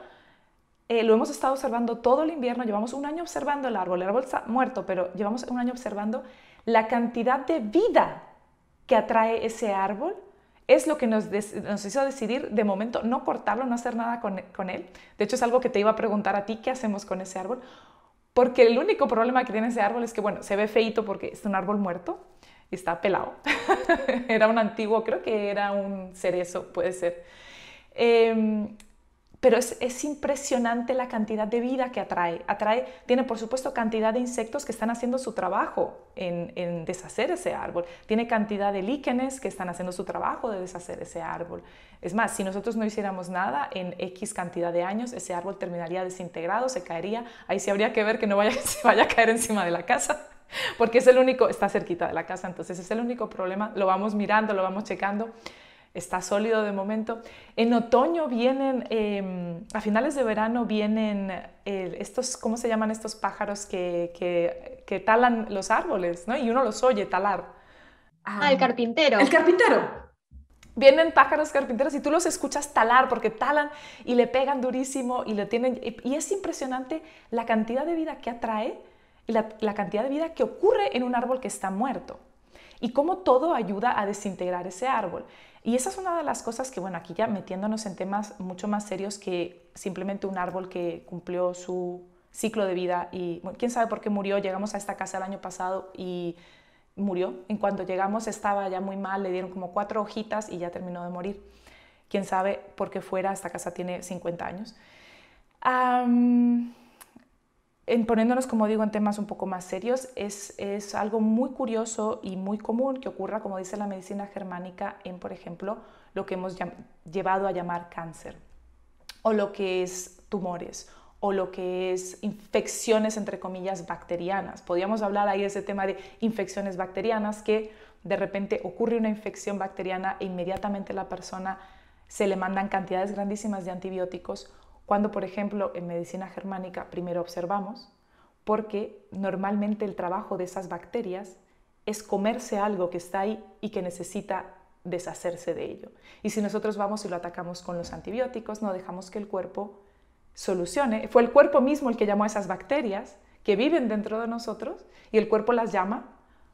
eh, lo hemos estado observando todo el invierno, llevamos un año observando el árbol, el árbol está muerto, pero llevamos un año observando la cantidad de vida que atrae ese árbol. Es lo que nos, hizo decidir de momento no cortarlo, no hacer nada con, con él. De hecho, es algo que te iba a preguntar a ti, ¿qué hacemos con ese árbol? Porque el único problema que tiene ese árbol es que, bueno, se ve feito porque es un árbol muerto, está pelado. era un antiguo, creo que era un cerezo, puede ser. Em, pero es, impresionante la cantidad de vida que atrae. atrae. Tiene, por supuesto, cantidad de insectos que están haciendo su trabajo en, deshacer ese árbol. Tiene cantidad de líquenes que están haciendo su trabajo de deshacer ese árbol. Es más, si nosotros no hiciéramos nada, en X cantidad de años ese árbol terminaría desintegrado, se caería. Ahí sí habría que ver que no vaya, se vaya a caer encima de la casa. porque es el único, está cerquita de la casa, entonces es el único problema, lo vamos mirando, lo vamos checando, está sólido de momento. En otoño vienen, em, a finales de verano vienen eh, estos, ¿cómo se llaman estos pájaros que, que, talan los árboles? ¿no? Y uno los oye talar. Ah, el carpintero. El carpintero. Vienen pájaros carpinteros y tú los escuchas talar porque talan y le pegan durísimo y lo tienen. Y es impresionante la cantidad de vida que atrae la, la cantidad de vida que ocurre en un árbol que está muerto y cómo todo ayuda a desintegrar ese árbol. Y esa es una de las cosas que, bueno, aquí ya metiéndonos en temas mucho más serios que simplemente un árbol que cumplió su ciclo de vida y bueno, quién sabe por qué murió. Llegamos a esta casa el año pasado y murió. En cuanto llegamos estaba ya muy mal, le dieron como cuatro hojitas y ya terminó de morir. Quién sabe por qué fuera, esta casa tiene 50 años. Ah en poniéndonos, como digo, en temas un poco más serios, es, es, algo muy curioso y muy común que ocurra, como dice la medicina germánica, en, por ejemplo, lo que hemos llevado a llamar cáncer, o lo que es tumores, o lo que es infecciones, entre comillas, bacterianas. Podríamos hablar ahí de ese tema de infecciones bacterianas, que de repente ocurre una infección bacteriana e inmediatamente la persona se le mandan cantidades grandísimas de antibióticos cuando, por ejemplo, en medicina germánica primero observamos, porque normalmente el trabajo de esas bacterias es comerse algo que está ahí y que necesita deshacerse de ello. Y si nosotros vamos y lo atacamos con los antibióticos, no dejamos que el cuerpo solucione. Fue el cuerpo mismo el que llamó a esas bacterias que viven dentro de nosotros y el cuerpo las llama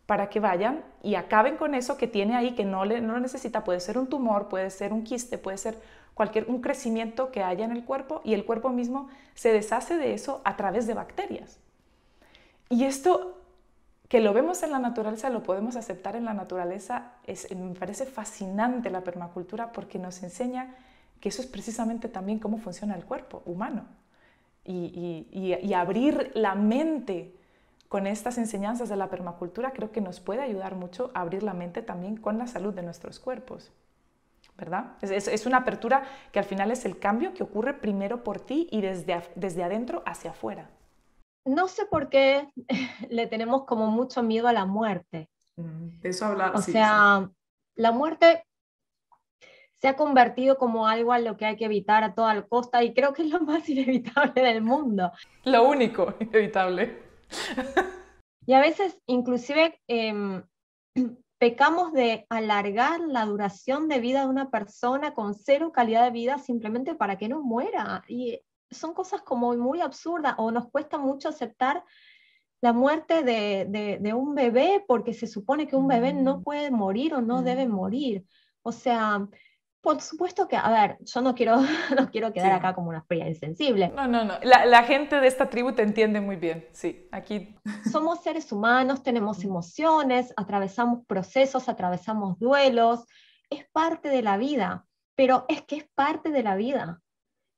para que vayan y acaben con eso que tiene ahí, que no, le, no necesita. Puede ser un tumor, puede ser un quiste, puede ser cualquier un crecimiento que haya en el cuerpo y el cuerpo mismo se deshace de eso a través de bacterias. Y esto que lo vemos en la naturaleza, lo podemos aceptar en la naturaleza, me parece fascinante la permacultura porque nos enseña que eso es precisamente también cómo funciona el cuerpo humano. y abrir la mente con estas enseñanzas de la permacultura creo que nos puede ayudar mucho a abrir la mente también con la salud de nuestros cuerpos. ¿verdad? Es, es, una apertura que al final es el cambio que ocurre primero por ti y desde, desde adentro hacia afuera. No sé por qué le tenemos como mucho miedo a la muerte. Mm, de eso hablaba. O sea, la muerte se ha convertido como algo a lo que hay que evitar a toda costa y creo que es lo más inevitable del mundo. Lo único inevitable. Y a veces inclusive em, Pecamos de alargar la duración de vida de una persona con cero calidad de vida simplemente para que no muera. Y son cosas como muy absurdas o nos cuesta mucho aceptar la muerte de, de, un bebé porque se supone que un bebé no mm. puede morir o no mm. debe morir. O sea, por supuesto que, a ver, yo no quiero, no quiero quedar acá como una fría insensible. No, no, no. La, la, gente de esta tribu te entiende muy bien, sí, aquí. Somos seres humanos, tenemos emociones, atravesamos procesos, atravesamos duelos, es parte de la vida, pero es que es parte de la vida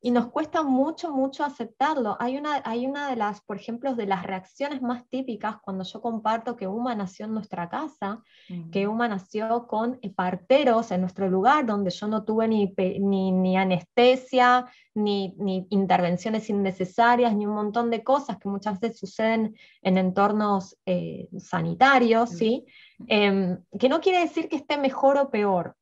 y nos cuesta mucho, mucho aceptarlo. Hay una, hay una de las, por ejemplo, de las reacciones más típicas cuando yo comparto que Uma nació en nuestra casa, que Uma nació con parteros en nuestro lugar, donde yo no tuve ni, ni, anestesia, ni, intervenciones innecesarias, ni un montón de cosas que muchas veces suceden en entornos eh, sanitarios, em, que no quiere decir que esté mejor o peor,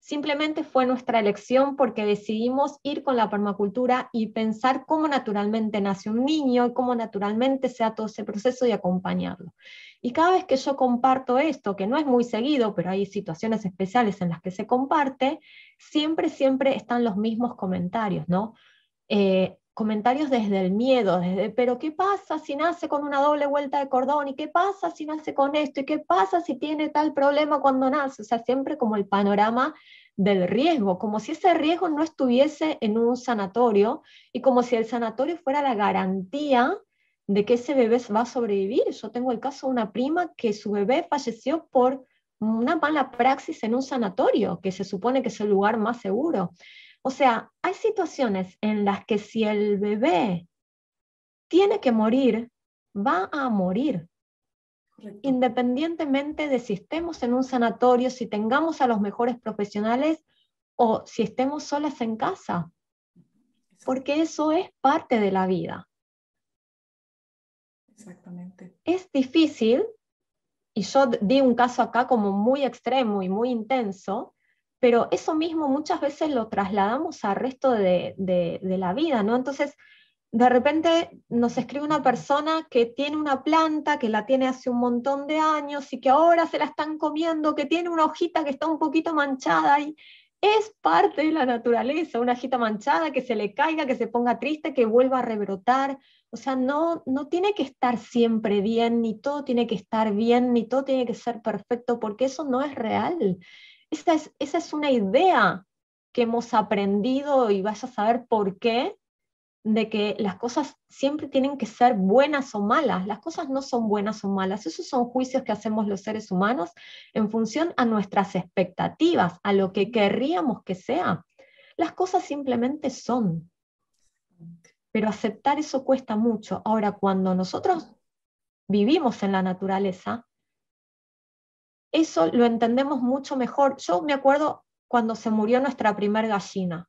Simplemente fue nuestra elección porque decidimos ir con la permacultura y pensar cómo naturalmente nace un niño y cómo naturalmente sea todo ese proceso y acompañarlo. Y cada vez que yo comparto esto, que no es muy seguido, pero hay situaciones especiales en las que se comparte, siempre, siempre están los mismos comentarios, ¿no? Eh, comentarios desde el miedo, desde, pero ¿qué pasa si nace con una doble vuelta de cordón? ¿Y qué pasa si nace con esto? ¿Y qué pasa si tiene tal problema cuando nace? O sea, siempre como el panorama del riesgo, como si ese riesgo no estuviese en un sanatorio y como si el sanatorio fuera la garantía de que ese bebé va a sobrevivir. Yo tengo el caso de una prima que su bebé falleció por una mala praxis en un sanatorio, que se supone que es el lugar más seguro. O sea, hay situaciones en las que si el bebé tiene que morir, va a morir. Independientemente de si estemos en un sanatorio, si tengamos a los mejores profesionales o si estemos solas en casa. Porque eso es parte de la vida. Exactamente. Es difícil, y yo di un caso acá como muy extremo y muy intenso, pero eso mismo muchas veces lo trasladamos al resto de, la vida, ¿no? Entonces, de repente nos escribe una persona que tiene una planta, que la tiene hace un montón de años y que ahora se la están comiendo, que tiene una hojita que está un poquito manchada y es parte de la naturaleza, una hojita manchada que se le caiga, que se ponga triste, que vuelva a rebrotar. O sea, no, no tiene que estar siempre bien, ni todo tiene que estar bien, ni todo tiene que ser perfecto, porque eso no es real. Esa es, una idea que hemos aprendido y vas a saber por qué, de que las cosas siempre tienen que ser buenas o malas. Las cosas no son buenas o malas. Esos son juicios que hacemos los seres humanos en función a nuestras expectativas, a lo que querríamos que sea. Las cosas simplemente son. Pero aceptar eso cuesta mucho. Ahora, cuando nosotros vivimos en la naturaleza, eso lo entendemos mucho mejor. Yo me acuerdo cuando se murió nuestra primer gallina.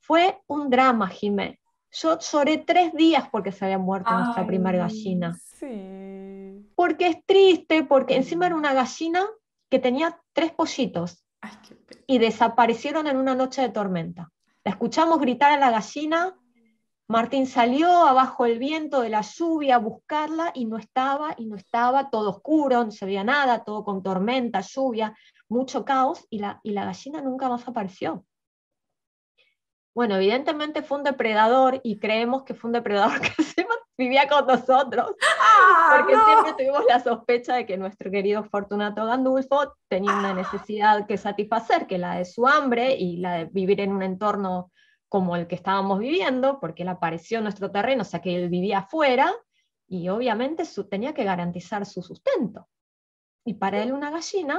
Fue un drama, Jimé. Yo lloré tres días porque se había muerto nuestra primer gallina. Sí. Porque es triste, porque encima era una gallina que tenía tres pollitos y desaparecieron en una noche de tormenta. La escuchamos gritar a la gallina, Martín salió abajo el viento de la lluvia a buscarla y no estaba, y no estaba, todo oscuro, no se veía nada, todo con tormenta, lluvia, mucho caos, y la, y la gallina nunca más apareció. Bueno, evidentemente fue un depredador y creemos que fue un depredador que vivía con nosotros, ah, porque siempre tuvimos la sospecha de que nuestro querido Fortunato Gandulfo tenía una ah. necesidad que satisfacer, que la de su hambre y la de vivir en un entorno como el que estábamos viviendo, porque él apareció en nuestro terreno, o sea que él vivía afuera y obviamente tenía que garantizar su sustento. Y para él una gallina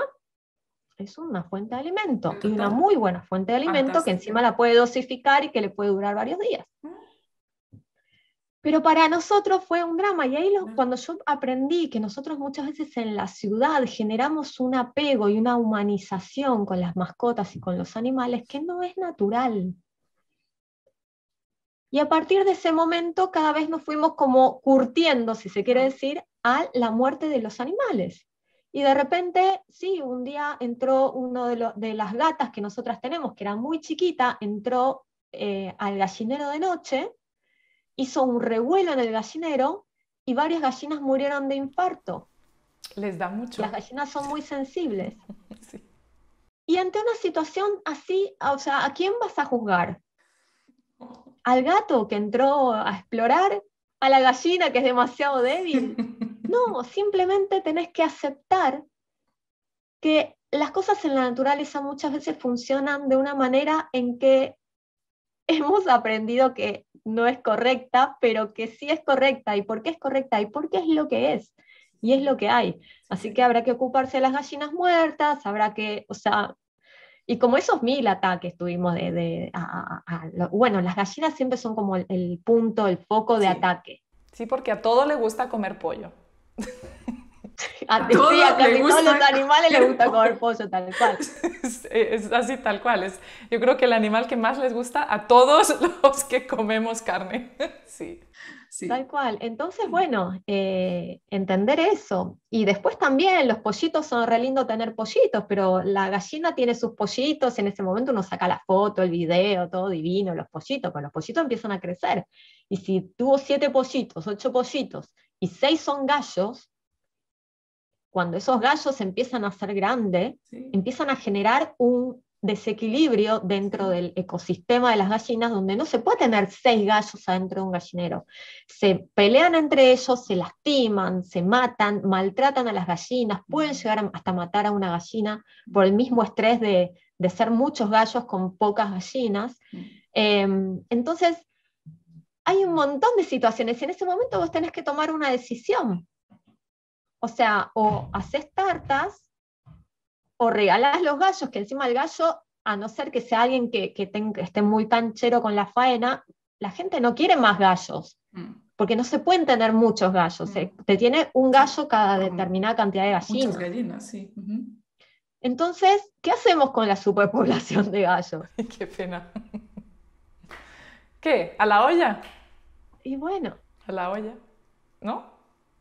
es una fuente de alimento, y una muy buena fuente de alimento que encima la puede dosificar y que le puede durar varios días. Pero para nosotros fue un drama y ahí cuando yo aprendí que nosotros muchas veces en la ciudad generamos un apego y una humanización con las mascotas y con los animales que no es natural. Y a partir de ese momento cada vez nos fuimos como curtiendo, si se quiere decir, a la muerte de los animales. Y de repente, sí, un día entró una de, las gatas que nosotras tenemos, que era muy chiquita, entró eh, al gallinero de noche, hizo un revuelo en el gallinero y varias gallinas murieron de infarto. Les da mucho. Las gallinas son muy sensibles. Y ante una situación así, o sea, ¿a quién vas a juzgar? Oh al gato que entró a explorar, a la gallina que es demasiado débil. No, simplemente tenés que aceptar que las cosas en la naturaleza muchas veces funcionan de una manera en que hemos aprendido que no es correcta, pero que sí es correcta y por qué es correcta y por qué es lo que es y es lo que hay. Así que habrá que ocuparse de las gallinas muertas, habrá que, o sea, y como esos mil ataques tuvimos de... de bueno, las gallinas siempre son como el, punto, el foco de ataque. Sí, porque a todo le gusta comer pollo. A, todos a casi todos los animales les gusta comer pollo, tal cual. Es, así, tal cual. Es, yo creo que el animal que más les gusta a todos los que comemos carne. Sí. Tal cual. Entonces, bueno, eh, entender eso. Y después también los pollitos son re lindo tener pollitos, pero la gallina tiene sus pollitos, en ese momento uno saca la foto, el video, todo divino, los pollitos, pero los pollitos empiezan a crecer. Y si tuvo siete pollitos, ocho pollitos, y seis son gallos, cuando esos gallos empiezan a ser grandes, empiezan a generar un desequilibrio dentro del ecosistema de las gallinas, donde no se puede tener seis gallos adentro de un gallinero. Se pelean entre ellos, se lastiman, se matan, maltratan a las gallinas, pueden llegar hasta matar a una gallina por el mismo estrés de, de ser muchos gallos con pocas gallinas. Em, entonces, hay un montón de situaciones y en ese momento vos tenés que tomar una decisión. O sea, o haces tartas o regalás los gallos, que encima el gallo, a no ser que sea alguien que, esté muy canchero con la faena, la gente no quiere más gallos, mm. porque no se pueden tener muchos gallos, mm. eh. te tiene un gallo cada determinada cantidad de gallinas. Muchas gallinas, sí. Entonces, ¿qué hacemos con la superpoblación de gallos? Qué pena. ¿Qué? ¿A la olla? Y bueno. A la olla, ¿no?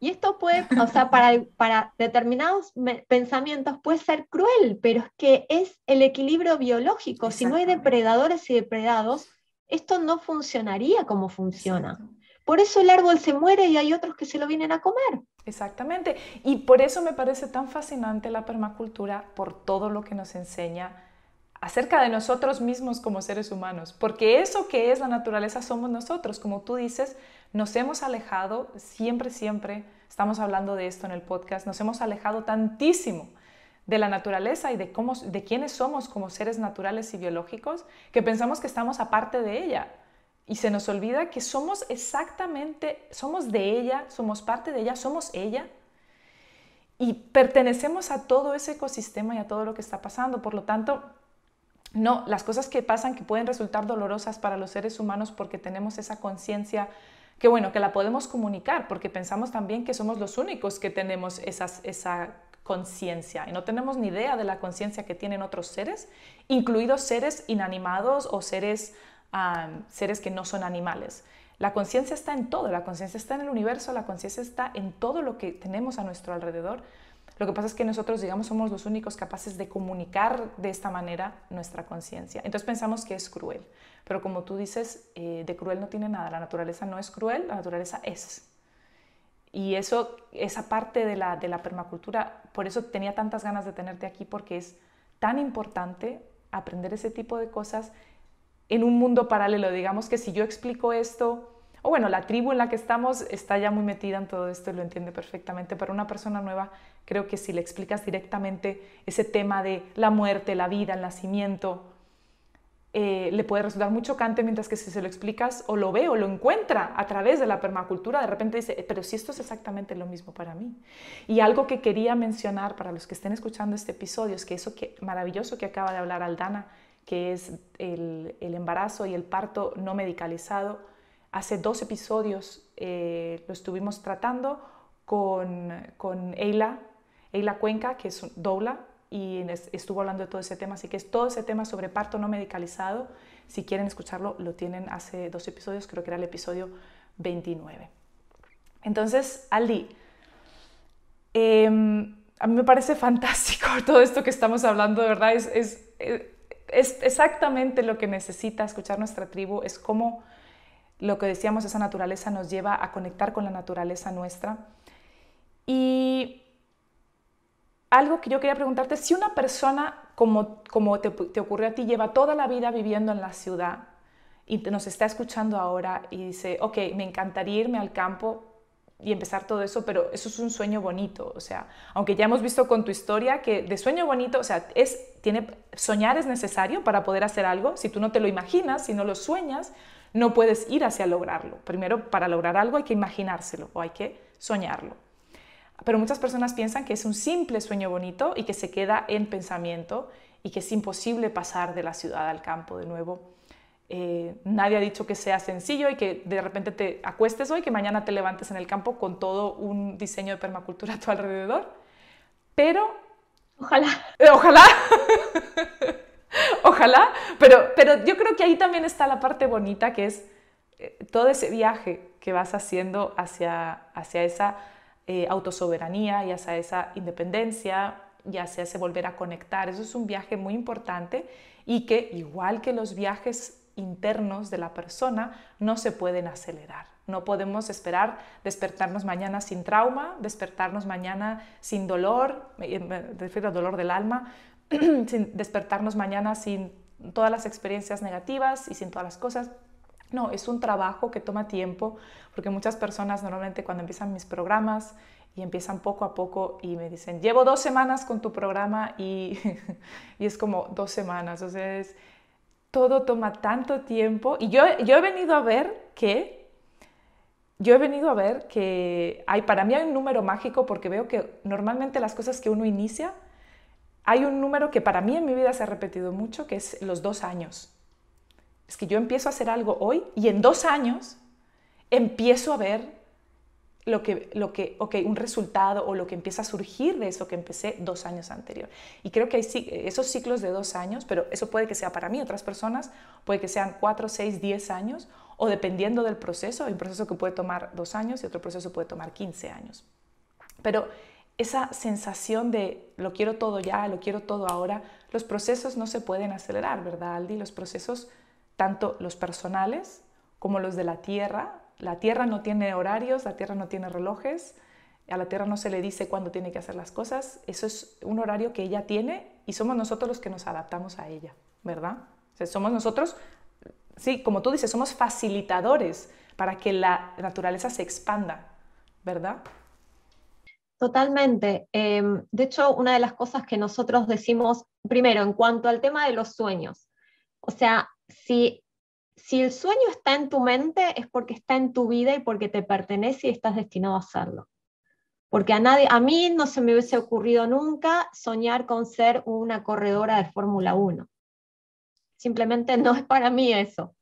Y esto puede, o sea, para, para determinados pensamientos puede ser cruel, pero es que es el equilibrio biológico. Si no hay depredadores y depredados, esto no funcionaría como funciona. Por eso el árbol se muere y hay otros que se lo vienen a comer. Exactamente. Y por eso me parece tan fascinante la permacultura, por todo lo que nos enseña acerca de nosotros mismos como seres humanos, porque eso que es la naturaleza somos nosotros, como tú dices, nos hemos alejado siempre, siempre, estamos hablando de esto en el podcast, nos hemos alejado tantísimo de la naturaleza y de, cómo, de quiénes somos como seres naturales y biológicos, que pensamos que estamos aparte de ella. Y se nos olvida que somos exactamente, somos de ella, somos parte de ella, somos ella, y pertenecemos a todo ese ecosistema y a todo lo que está pasando. Por lo tanto, no, las cosas que pasan que pueden resultar dolorosas para los seres humanos porque tenemos esa conciencia que bueno, que la podemos comunicar porque pensamos también que somos los únicos que tenemos esa conciencia y no tenemos ni idea de la conciencia que tienen otros seres, incluidos seres inanimados o seres, seres que no son animales. La conciencia está en todo, la conciencia está en el universo, la conciencia está en todo lo que tenemos a nuestro alrededor. Lo que pasa es que nosotros, digamos, somos los únicos capaces de comunicar de esta manera nuestra conciencia. Entonces pensamos que es cruel, pero como tú dices, eh, de cruel no tiene nada. La naturaleza no es cruel, la naturaleza es. Y eso, esa parte de la, de la permacultura, por eso tenía tantas ganas de tenerte aquí, porque es tan importante aprender ese tipo de cosas en un mundo paralelo. Digamos que si yo explico esto o bueno, la tribu en la que estamos está ya muy metida en todo esto y lo entiende perfectamente. Para una persona nueva, creo que si le explicas directamente ese tema de la muerte, la vida, el nacimiento, eh, le puede resultar muy chocante, mientras que si se lo explicas o lo ve o lo encuentra a través de la permacultura, de repente dice, eh, pero si esto es exactamente lo mismo para mí. Y algo que quería mencionar para los que estén escuchando este episodio es que eso que, maravilloso que acaba de hablar Aldana, que es el embarazo y el parto no medicalizado, Hace dos episodios eh, lo estuvimos tratando con, con Eila, Cuenca, que es doula, y estuvo hablando de todo ese tema. Así que es todo ese tema sobre parto no medicalizado. Si quieren escucharlo, lo tienen hace dos episodios, creo que era el episodio 29. Entonces, Aldi, em, a mí me parece fantástico todo esto que estamos hablando, de verdad. Es, es, es, exactamente lo que necesita escuchar nuestra tribu, es cómo lo que decíamos, esa naturaleza nos lleva a conectar con la naturaleza nuestra. Y algo que yo quería preguntarte, si una persona como, como te, te ocurrió a ti lleva toda la vida viviendo en la ciudad y nos está escuchando ahora y dice, ok, me encantaría irme al campo y empezar todo eso, pero eso es un sueño bonito, o sea, aunque ya hemos visto con tu historia que de sueño bonito, o sea, es tiene soñar es necesario para poder hacer algo, si tú no te lo imaginas, si no lo sueñas, no puedes ir hacia lograrlo. Primero, para lograr algo hay que imaginárselo o hay que soñarlo. Pero muchas personas piensan que es un simple sueño bonito y que se queda en pensamiento y que es imposible pasar de la ciudad al campo de nuevo. Eh, nadie ha dicho que sea sencillo y que de repente te acuestes hoy, que mañana te levantes en el campo con todo un diseño de permacultura a tu alrededor. Pero... Ojalá. Eh, ojalá. Ojalá, pero, pero yo creo que ahí también está la parte bonita que es eh, todo ese viaje que vas haciendo hacia, hacia esa eh, autosoberanía y hacia esa independencia y hacia ese volver a conectar. Eso es un viaje muy importante y que, igual que los viajes internos de la persona, no se pueden acelerar. No podemos esperar despertarnos mañana sin trauma, despertarnos mañana sin dolor, me refiero al dolor del alma, sin despertarnos mañana sin todas las experiencias negativas y sin todas las cosas. No, es un trabajo que toma tiempo, porque muchas personas normalmente cuando empiezan mis programas y empiezan poco a poco y me dicen, llevo dos semanas con tu programa y, es como dos semanas, o sea, todo toma tanto tiempo. Y yo, yo he venido a ver que, yo he venido a ver que hay, para mí hay un número mágico porque veo que normalmente las cosas que uno inicia hay un número que para mí en mi vida se ha repetido mucho, que es los dos años. Es que yo empiezo a hacer algo hoy y en dos años empiezo a ver lo que, lo que, un resultado o lo que empieza a surgir de eso que empecé dos años anterior. Y creo que hay esos ciclos de dos años, pero eso puede que sea para mí, otras personas puede que sean cuatro, seis, diez años, o dependiendo del proceso, hay un proceso que puede tomar dos años y otro proceso puede tomar quince años. Pero esa sensación de lo quiero todo ya, lo quiero todo ahora, los procesos no se pueden acelerar, ¿verdad, Aldi? Los procesos, tanto los personales como los de la Tierra, la Tierra no tiene horarios, la Tierra no tiene relojes, a la Tierra no se le dice cuándo tiene que hacer las cosas, eso es un horario que ella tiene y somos nosotros los que nos adaptamos a ella, ¿verdad? O somos nosotros, sí, como tú dices, somos facilitadores para que la naturaleza se expanda, ¿verdad? Totalmente. Em, de hecho, una de las cosas que nosotros decimos, primero, en cuanto al tema de los sueños, o sea, si, si el sueño está en tu mente es porque está en tu vida y porque te pertenece y estás destinado a hacerlo. Porque a, nadie, a mí no se me hubiese ocurrido nunca soñar con ser una corredora de Fórmula 1. Simplemente no es para mí eso.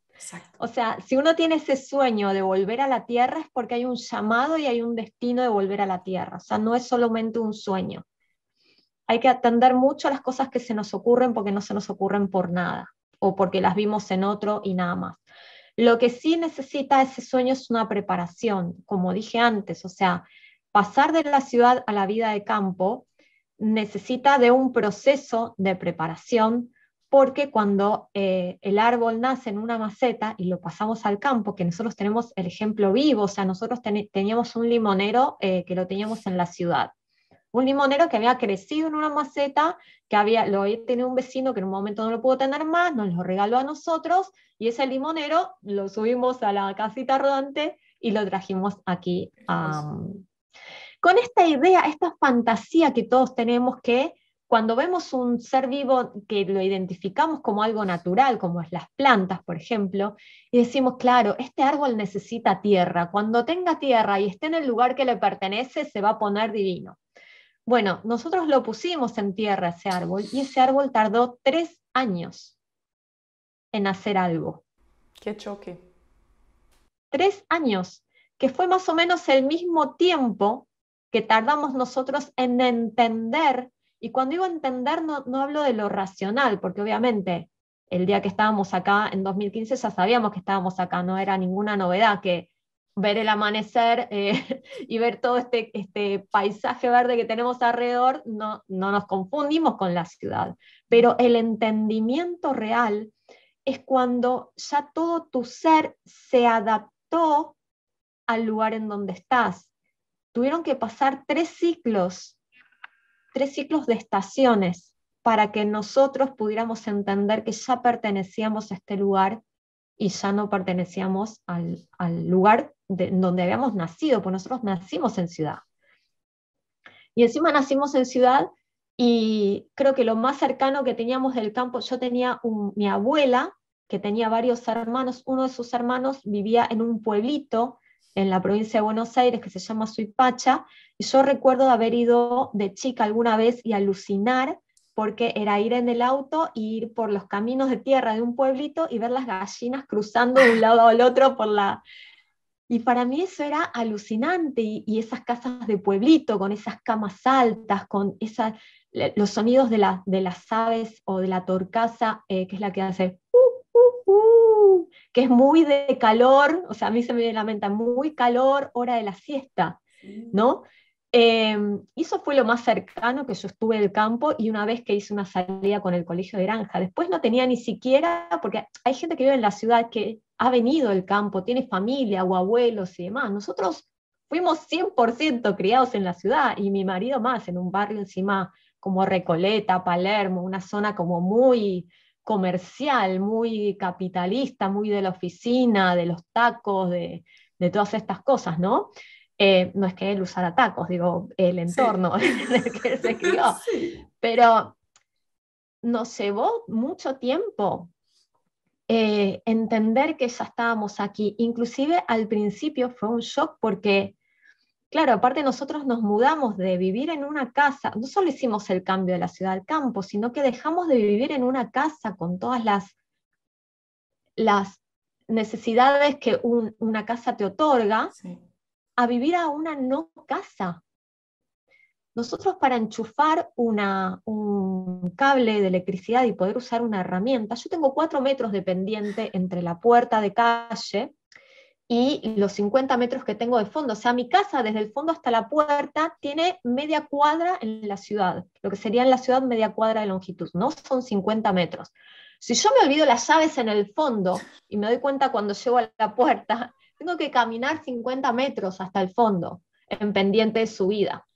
O sea, si uno tiene ese sueño de volver a la tierra es porque hay un llamado y hay un destino de volver a la tierra. O sea, no es solamente un sueño. Hay que atender mucho a las cosas que se nos ocurren porque no se nos ocurren por nada o porque las vimos en otro y nada más. Lo que sí necesita ese sueño es una preparación, como dije antes, o sea, pasar de la ciudad a la vida de campo necesita de un proceso de preparación, porque cuando eh, el árbol nace en una maceta y lo pasamos al campo, que nosotros tenemos el ejemplo vivo, o sea, nosotros teníamos un limonero eh, que lo teníamos en la ciudad. Un limonero que había crecido en una maceta, que había, lo había tenido un vecino que en un momento no lo pudo tener más, nos lo regaló a nosotros, y ese limonero lo subimos a la casita rodante y lo trajimos aquí. con esta idea, esta fantasía que todos tenemos que cuando vemos un ser vivo que lo identificamos como algo natural, como es las plantas, por ejemplo, y decimos, claro, este árbol necesita tierra, cuando tenga tierra y esté en el lugar que le pertenece, se va a poner divino. Bueno, nosotros lo pusimos en tierra ese árbol y ese árbol tardó tres años en hacer algo. Qué choque. Tres años, que fue más o menos el mismo tiempo que tardamos nosotros en entender y cuando digo entender, no, no hablo de lo racional, porque obviamente el día que estábamos acá en 2015 ya sabíamos que estábamos acá, no era ninguna novedad que ver el amanecer eh, y ver todo este, este, paisaje verde que tenemos alrededor, no, no nos confundimos con la ciudad. Pero el entendimiento real es cuando ya todo tu ser se adaptó al lugar en donde estás. Tuvieron que pasar tres ciclos tres ciclos de estaciones para que nosotros pudiéramos entender que ya pertenecíamos a este lugar y ya no pertenecíamos al, lugar donde habíamos nacido, porque nosotros nacimos en ciudad. Y encima nacimos en ciudad y creo que lo más cercano que teníamos del campo, yo tenía mi abuela, que tenía varios hermanos, uno de sus hermanos vivía en un pueblito en la provincia de Buenos Aires que se llama Suipacha, y yo recuerdo de haber ido de chica alguna vez y alucinar porque era ir en el auto e ir por los caminos de tierra de un pueblito y ver las gallinas cruzando de un lado al otro por la... Y para mí eso era alucinante, y, esas casas de pueblito, con esas camas altas, con los sonidos de, de las aves o de la torcaza, eh, que es la que hace... Uh, que es muy de calor, o sea, a mí se me lamenta, muy calor, hora de la siesta, ¿no? Em, eso fue lo más cercano que yo estuve del campo y una vez que hice una salida con el colegio de granja. Después no tenía ni siquiera, porque hay gente que vive en la ciudad que ha venido del campo, tiene familia o abuelos y demás. Nosotros fuimos 100% criados en la ciudad y mi marido más, en un barrio encima como Recoleta, Palermo, una zona como muy comercial, muy capitalista, muy de la oficina, de los tacos, de, todas estas cosas, ¿no? Eh, no es que él usara tacos, digo, el entorno en el que se crió, pero nos llevó mucho tiempo eh, entender que ya estábamos aquí. Inclusive al principio fue un shock porque Claro, aparte nosotros nos mudamos de vivir en una casa, no solo hicimos el cambio de la ciudad al campo, sino que dejamos de vivir en una casa con todas las, las necesidades que una casa te otorga, a vivir a una no casa. Nosotros para enchufar un cable de electricidad y poder usar una herramienta, yo tengo cuatro metros de pendiente entre la puerta de calle y los 50 metros que tengo de fondo. O sea, mi casa desde el fondo hasta la puerta tiene media cuadra en la ciudad, lo que sería en la ciudad media cuadra de longitud, no son 50 metros. Si yo me olvido las llaves en el fondo y me doy cuenta cuando llego a la puerta, tengo que caminar 50 metros hasta el fondo en pendiente de subida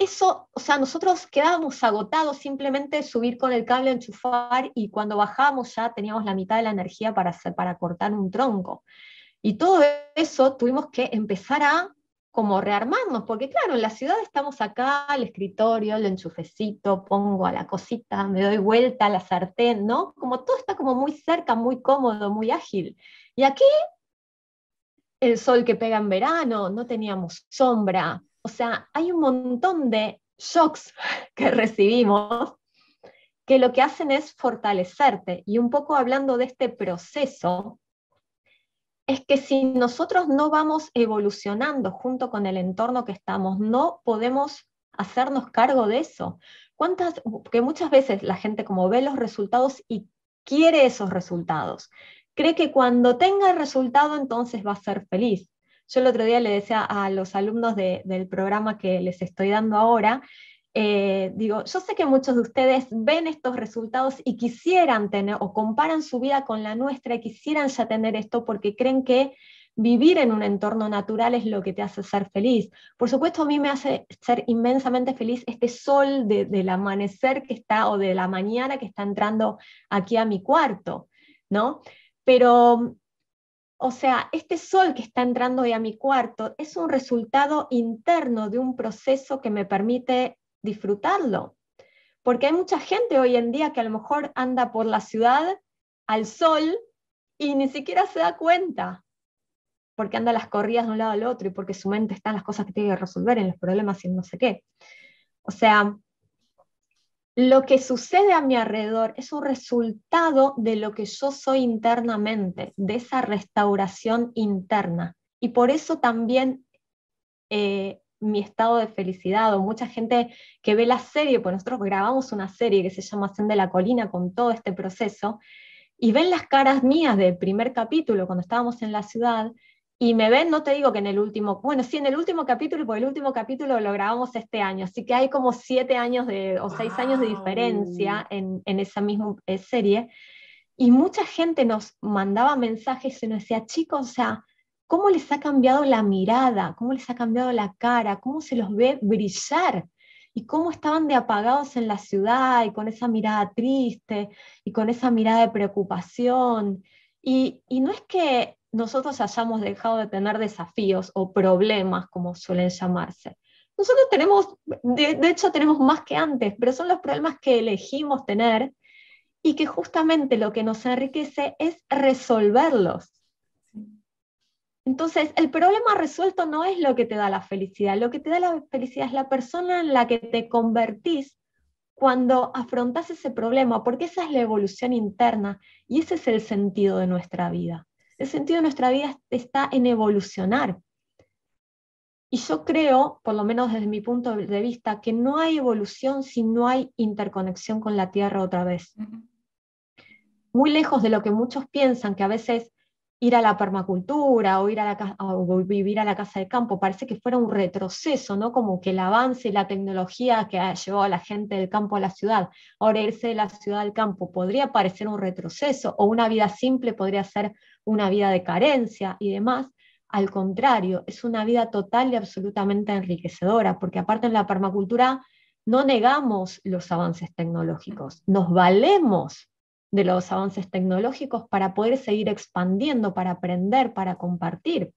eso, o sea, nosotros quedábamos agotados simplemente subir con el cable, enchufar y cuando bajamos ya teníamos la mitad de la energía para, para cortar un tronco. Y todo eso tuvimos que empezar a como rearmarnos, porque claro, en la ciudad estamos acá, el escritorio, el enchufecito, pongo a la cosita, me doy vuelta a la sartén, ¿no? Como todo está como muy cerca, muy cómodo, muy ágil. Y aquí el sol que pega en verano, no teníamos sombra, o sea, hay un montón de shocks que recibimos que lo que hacen es fortalecerte. Y un poco hablando de este proceso, es que si nosotros no vamos evolucionando junto con el entorno que estamos, no podemos hacernos cargo de eso. ¿Cuántas, que muchas veces la gente como ve los resultados y quiere esos resultados, cree que cuando tenga el resultado entonces va a ser feliz. Yo el otro día le decía a los alumnos del programa que les estoy dando ahora, eh, digo, yo sé que muchos de ustedes ven estos resultados y quisieran tener o comparan su vida con la nuestra y quisieran ya tener esto porque creen que vivir en un entorno natural es lo que te hace ser feliz. Por supuesto, a mí me hace ser inmensamente feliz este sol del amanecer que está o de la mañana que está entrando aquí a mi cuarto, ¿no? Pero o sea, este sol que está entrando hoy a mi cuarto es un resultado interno de un proceso que me permite disfrutarlo. Porque hay mucha gente hoy en día que a lo mejor anda por la ciudad al sol y ni siquiera se da cuenta. Porque anda las corridas de un lado al otro y porque su mente está en las cosas que tiene que resolver, en los problemas y en no sé qué. O sea, lo que sucede a mi alrededor es un resultado de lo que yo soy internamente, de esa restauración interna. Y por eso también eh, mi estado de felicidad o mucha gente que ve la serie, pues nosotros grabamos una serie que se llama de la Colina con todo este proceso, y ven las caras mías del primer capítulo cuando estábamos en la ciudad y me ven, no te digo que en el último, bueno, sí, en el último capítulo, porque el último capítulo lo grabamos este año, así que hay como siete años de, o seis años de diferencia en, esa misma eh, serie. Y mucha gente nos mandaba mensajes y nos decía, chicos, o sea, ¿cómo les ha cambiado la mirada? ¿Cómo les ha cambiado la cara? ¿Cómo se los ve brillar? Y cómo estaban de apagados en la ciudad y con esa mirada triste y con esa mirada de preocupación. Y, y no es que nosotros hayamos dejado de tener desafíos o problemas, como suelen llamarse. Nosotros tenemos, de, hecho tenemos más que antes, pero son los problemas que elegimos tener y que justamente lo que nos enriquece es resolverlos. Entonces, el problema resuelto no es lo que te da la felicidad, lo que te da la felicidad es la persona en la que te convertís cuando afrontas ese problema, porque esa es la evolución interna y ese es el sentido de nuestra vida. El sentido de nuestra vida está en evolucionar. Y yo creo, por lo menos desde mi punto de vista, que no hay evolución si no hay interconexión con la Tierra otra vez. Muy lejos de lo que muchos piensan, que a veces ir a la permacultura o, ir a la, vivir a la casa de campo, parece que fuera un retroceso, ¿no? Como que el avance y la tecnología que ha llevado a la gente del campo a la ciudad, ahora irse de la ciudad al campo podría parecer un retroceso o una vida simple podría ser una vida de carencia y demás. Al contrario, es una vida total y absolutamente enriquecedora, porque aparte en la permacultura no negamos los avances tecnológicos, nos valemos de los avances tecnológicos para poder seguir expandiendo, para aprender, para compartir.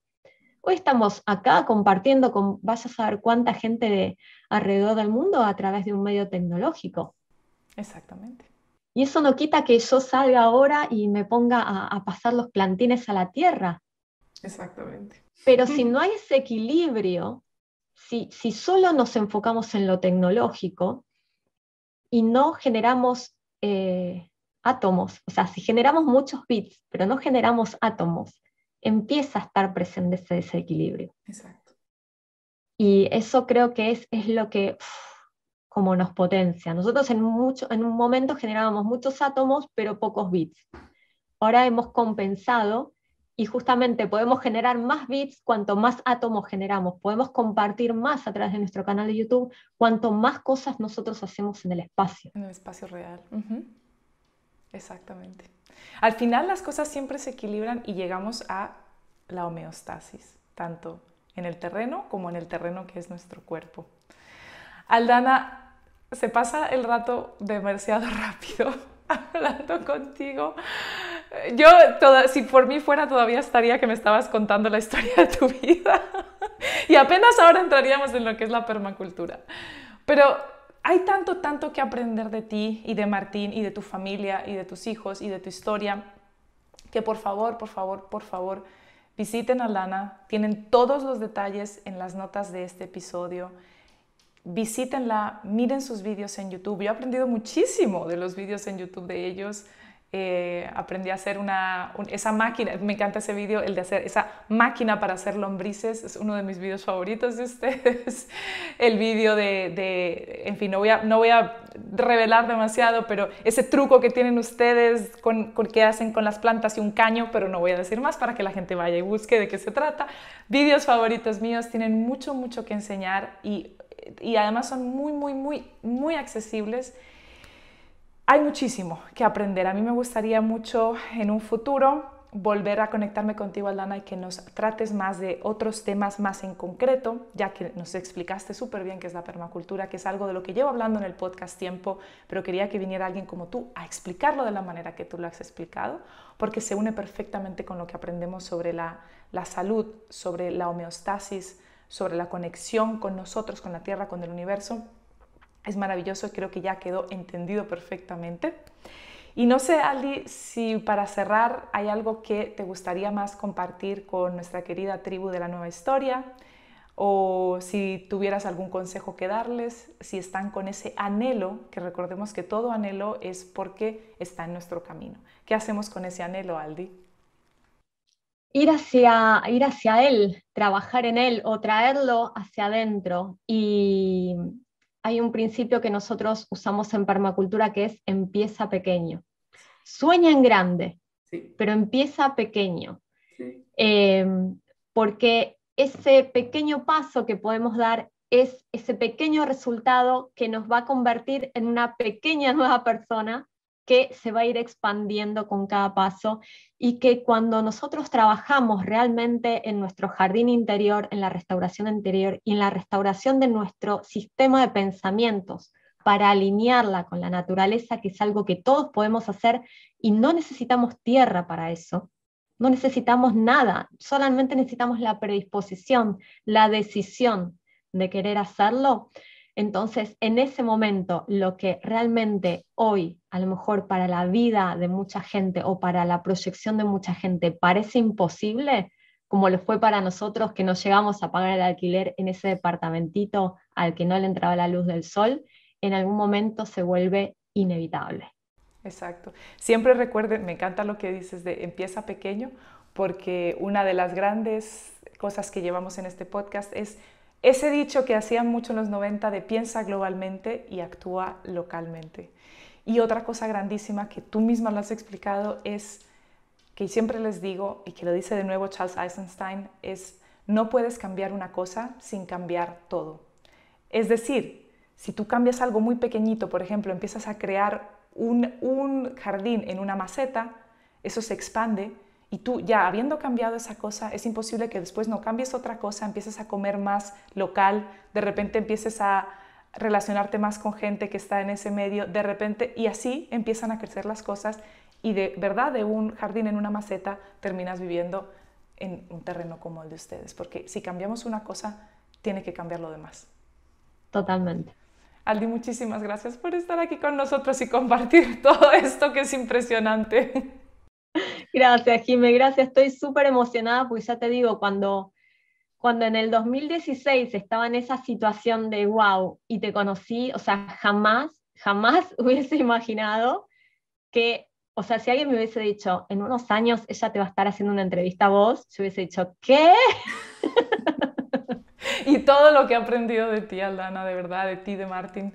Hoy estamos acá compartiendo con, vas a saber cuánta gente de alrededor del mundo a través de un medio tecnológico. Exactamente. Y eso no quita que yo salga ahora y me ponga a, pasar los plantines a la tierra. Exactamente. Pero si no hay ese equilibrio, si, solo nos enfocamos en lo tecnológico y no generamos eh, átomos, o sea, si generamos muchos bits, pero no generamos átomos, empieza a estar presente ese desequilibrio. Exacto. Y eso creo que es, lo que como nos potencia. Nosotros en, mucho, en un momento generábamos muchos átomos, pero pocos bits. Ahora hemos compensado y justamente podemos generar más bits cuanto más átomos generamos. Podemos compartir más a través de nuestro canal de YouTube cuanto más cosas nosotros hacemos en el espacio. En el espacio real. Exactamente. Al final las cosas siempre se equilibran y llegamos a la homeostasis, tanto en el terreno como en el terreno que es nuestro cuerpo. Aldana, se pasa el rato demasiado rápido hablando contigo. Yo, toda, si por mí fuera, todavía estaría que me estabas contando la historia de tu vida. Y apenas ahora entraríamos en lo que es la permacultura. Pero hay tanto, tanto que aprender de ti y de Martín y de tu familia y de tus hijos y de tu historia, que por favor, por favor, por favor, visiten a Lana. Tienen todos los detalles en las notas de este episodio. Visítenla, miren sus vídeos en YouTube. Yo he aprendido muchísimo de los vídeos en YouTube de ellos. Eh, aprendí a hacer una, esa máquina, me encanta ese vídeo, el de hacer esa máquina para hacer lombrices, es uno de mis vídeos favoritos de ustedes, el vídeo de, de, en fin, no voy, a, no voy a revelar demasiado, pero ese truco que tienen ustedes con, con qué hacen con las plantas y un caño, pero no voy a decir más para que la gente vaya y busque de qué se trata. Vídeos favoritos míos tienen mucho, mucho que enseñar y, y además son muy, muy, muy, muy accesibles hay muchísimo que aprender. A mí me gustaría mucho en un futuro volver a conectarme contigo, Aldana, y que nos trates más de otros temas más en concreto, ya que nos explicaste súper bien qué es la permacultura, que es algo de lo que llevo hablando en el podcast tiempo, pero quería que viniera alguien como tú a explicarlo de la manera que tú lo has explicado, porque se une perfectamente con lo que aprendemos sobre la, la salud, sobre la homeostasis, sobre la conexión con nosotros, con la Tierra, con el universo es maravilloso, creo que ya quedó entendido perfectamente. Y no sé, Aldi, si para cerrar hay algo que te gustaría más compartir con nuestra querida tribu de la nueva historia, o si tuvieras algún consejo que darles, si están con ese anhelo, que recordemos que todo anhelo es porque está en nuestro camino. ¿Qué hacemos con ese anhelo, Aldi? Ir hacia, ir hacia él, trabajar en él o traerlo hacia adentro y hay un principio que nosotros usamos en permacultura que es empieza pequeño. Sueña en grande, pero empieza pequeño. Eh, porque ese pequeño paso que podemos dar es ese pequeño resultado que nos va a convertir en una pequeña nueva persona que se va a ir expandiendo con cada paso y que cuando nosotros trabajamos realmente en nuestro jardín interior, en la restauración interior y en la restauración de nuestro sistema de pensamientos para alinearla con la naturaleza, que es algo que todos podemos hacer y no necesitamos tierra para eso, no necesitamos nada, solamente necesitamos la predisposición, la decisión de querer hacerlo, entonces, en ese momento, lo que realmente hoy, a lo mejor para la vida de mucha gente o para la proyección de mucha gente, parece imposible, como lo fue para nosotros que no llegamos a pagar el alquiler en ese departamentito al que no le entraba la luz del sol, en algún momento se vuelve inevitable. Exacto. Siempre recuerden, me encanta lo que dices de empieza pequeño, porque una de las grandes cosas que llevamos en este podcast es ese dicho que hacían mucho en los 90 de piensa globalmente y actúa localmente. Y otra cosa grandísima que tú misma lo has explicado es, que siempre les digo, y que lo dice de nuevo Charles Eisenstein, es no puedes cambiar una cosa sin cambiar todo. Es decir, si tú cambias algo muy pequeñito, por ejemplo, empiezas a crear un, un jardín en una maceta, eso se expande, y tú ya habiendo cambiado esa cosa, es imposible que después no cambies otra cosa, empieces a comer más local, de repente empieces a relacionarte más con gente que está en ese medio, de repente, y así empiezan a crecer las cosas y de verdad de un jardín en una maceta terminas viviendo en un terreno como el de ustedes, porque si cambiamos una cosa, tiene que cambiar lo demás. Totalmente. Aldi, muchísimas gracias por estar aquí con nosotros y compartir todo esto que es impresionante. Gracias, Jimé, gracias. Estoy súper emocionada porque ya te digo, cuando, cuando en el 2016 estaba en esa situación de wow y te conocí, o sea, jamás, jamás hubiese imaginado que, o sea, si alguien me hubiese dicho, en unos años ella te va a estar haciendo una entrevista a vos, yo hubiese dicho, ¿qué? y todo lo que he aprendido de ti, Aldana, de verdad, de ti, de Martín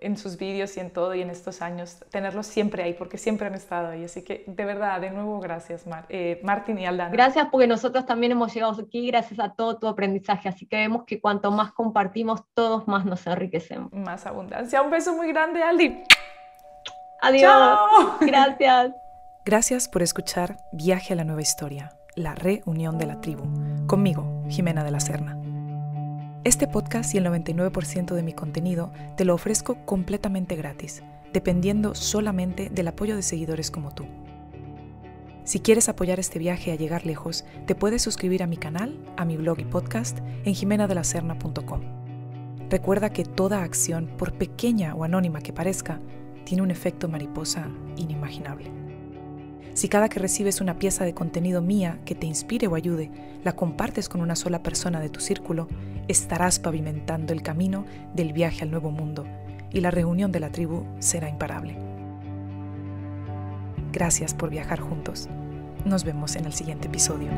en sus vídeos y en todo y en estos años, tenerlos siempre ahí, porque siempre han estado ahí. Así que de verdad, de nuevo, gracias, eh, Martín y Aldana. Gracias porque nosotros también hemos llegado aquí gracias a todo tu aprendizaje, así que vemos que cuanto más compartimos, todos más nos enriquecemos. Más abundancia. Un beso muy grande, Aldi. Adiós. Gracias. Gracias por escuchar Viaje a la Nueva Historia, la reunión de la tribu, conmigo, Jimena de la Serna. Este podcast y el 99% de mi contenido te lo ofrezco completamente gratis, dependiendo solamente del apoyo de seguidores como tú. Si quieres apoyar este viaje a llegar lejos, te puedes suscribir a mi canal, a mi blog y podcast en jimenadelacerna.com. Recuerda que toda acción, por pequeña o anónima que parezca, tiene un efecto mariposa inimaginable. Si cada que recibes una pieza de contenido mía que te inspire o ayude, la compartes con una sola persona de tu círculo, estarás pavimentando el camino del viaje al nuevo mundo y la reunión de la tribu será imparable. Gracias por viajar juntos. Nos vemos en el siguiente episodio.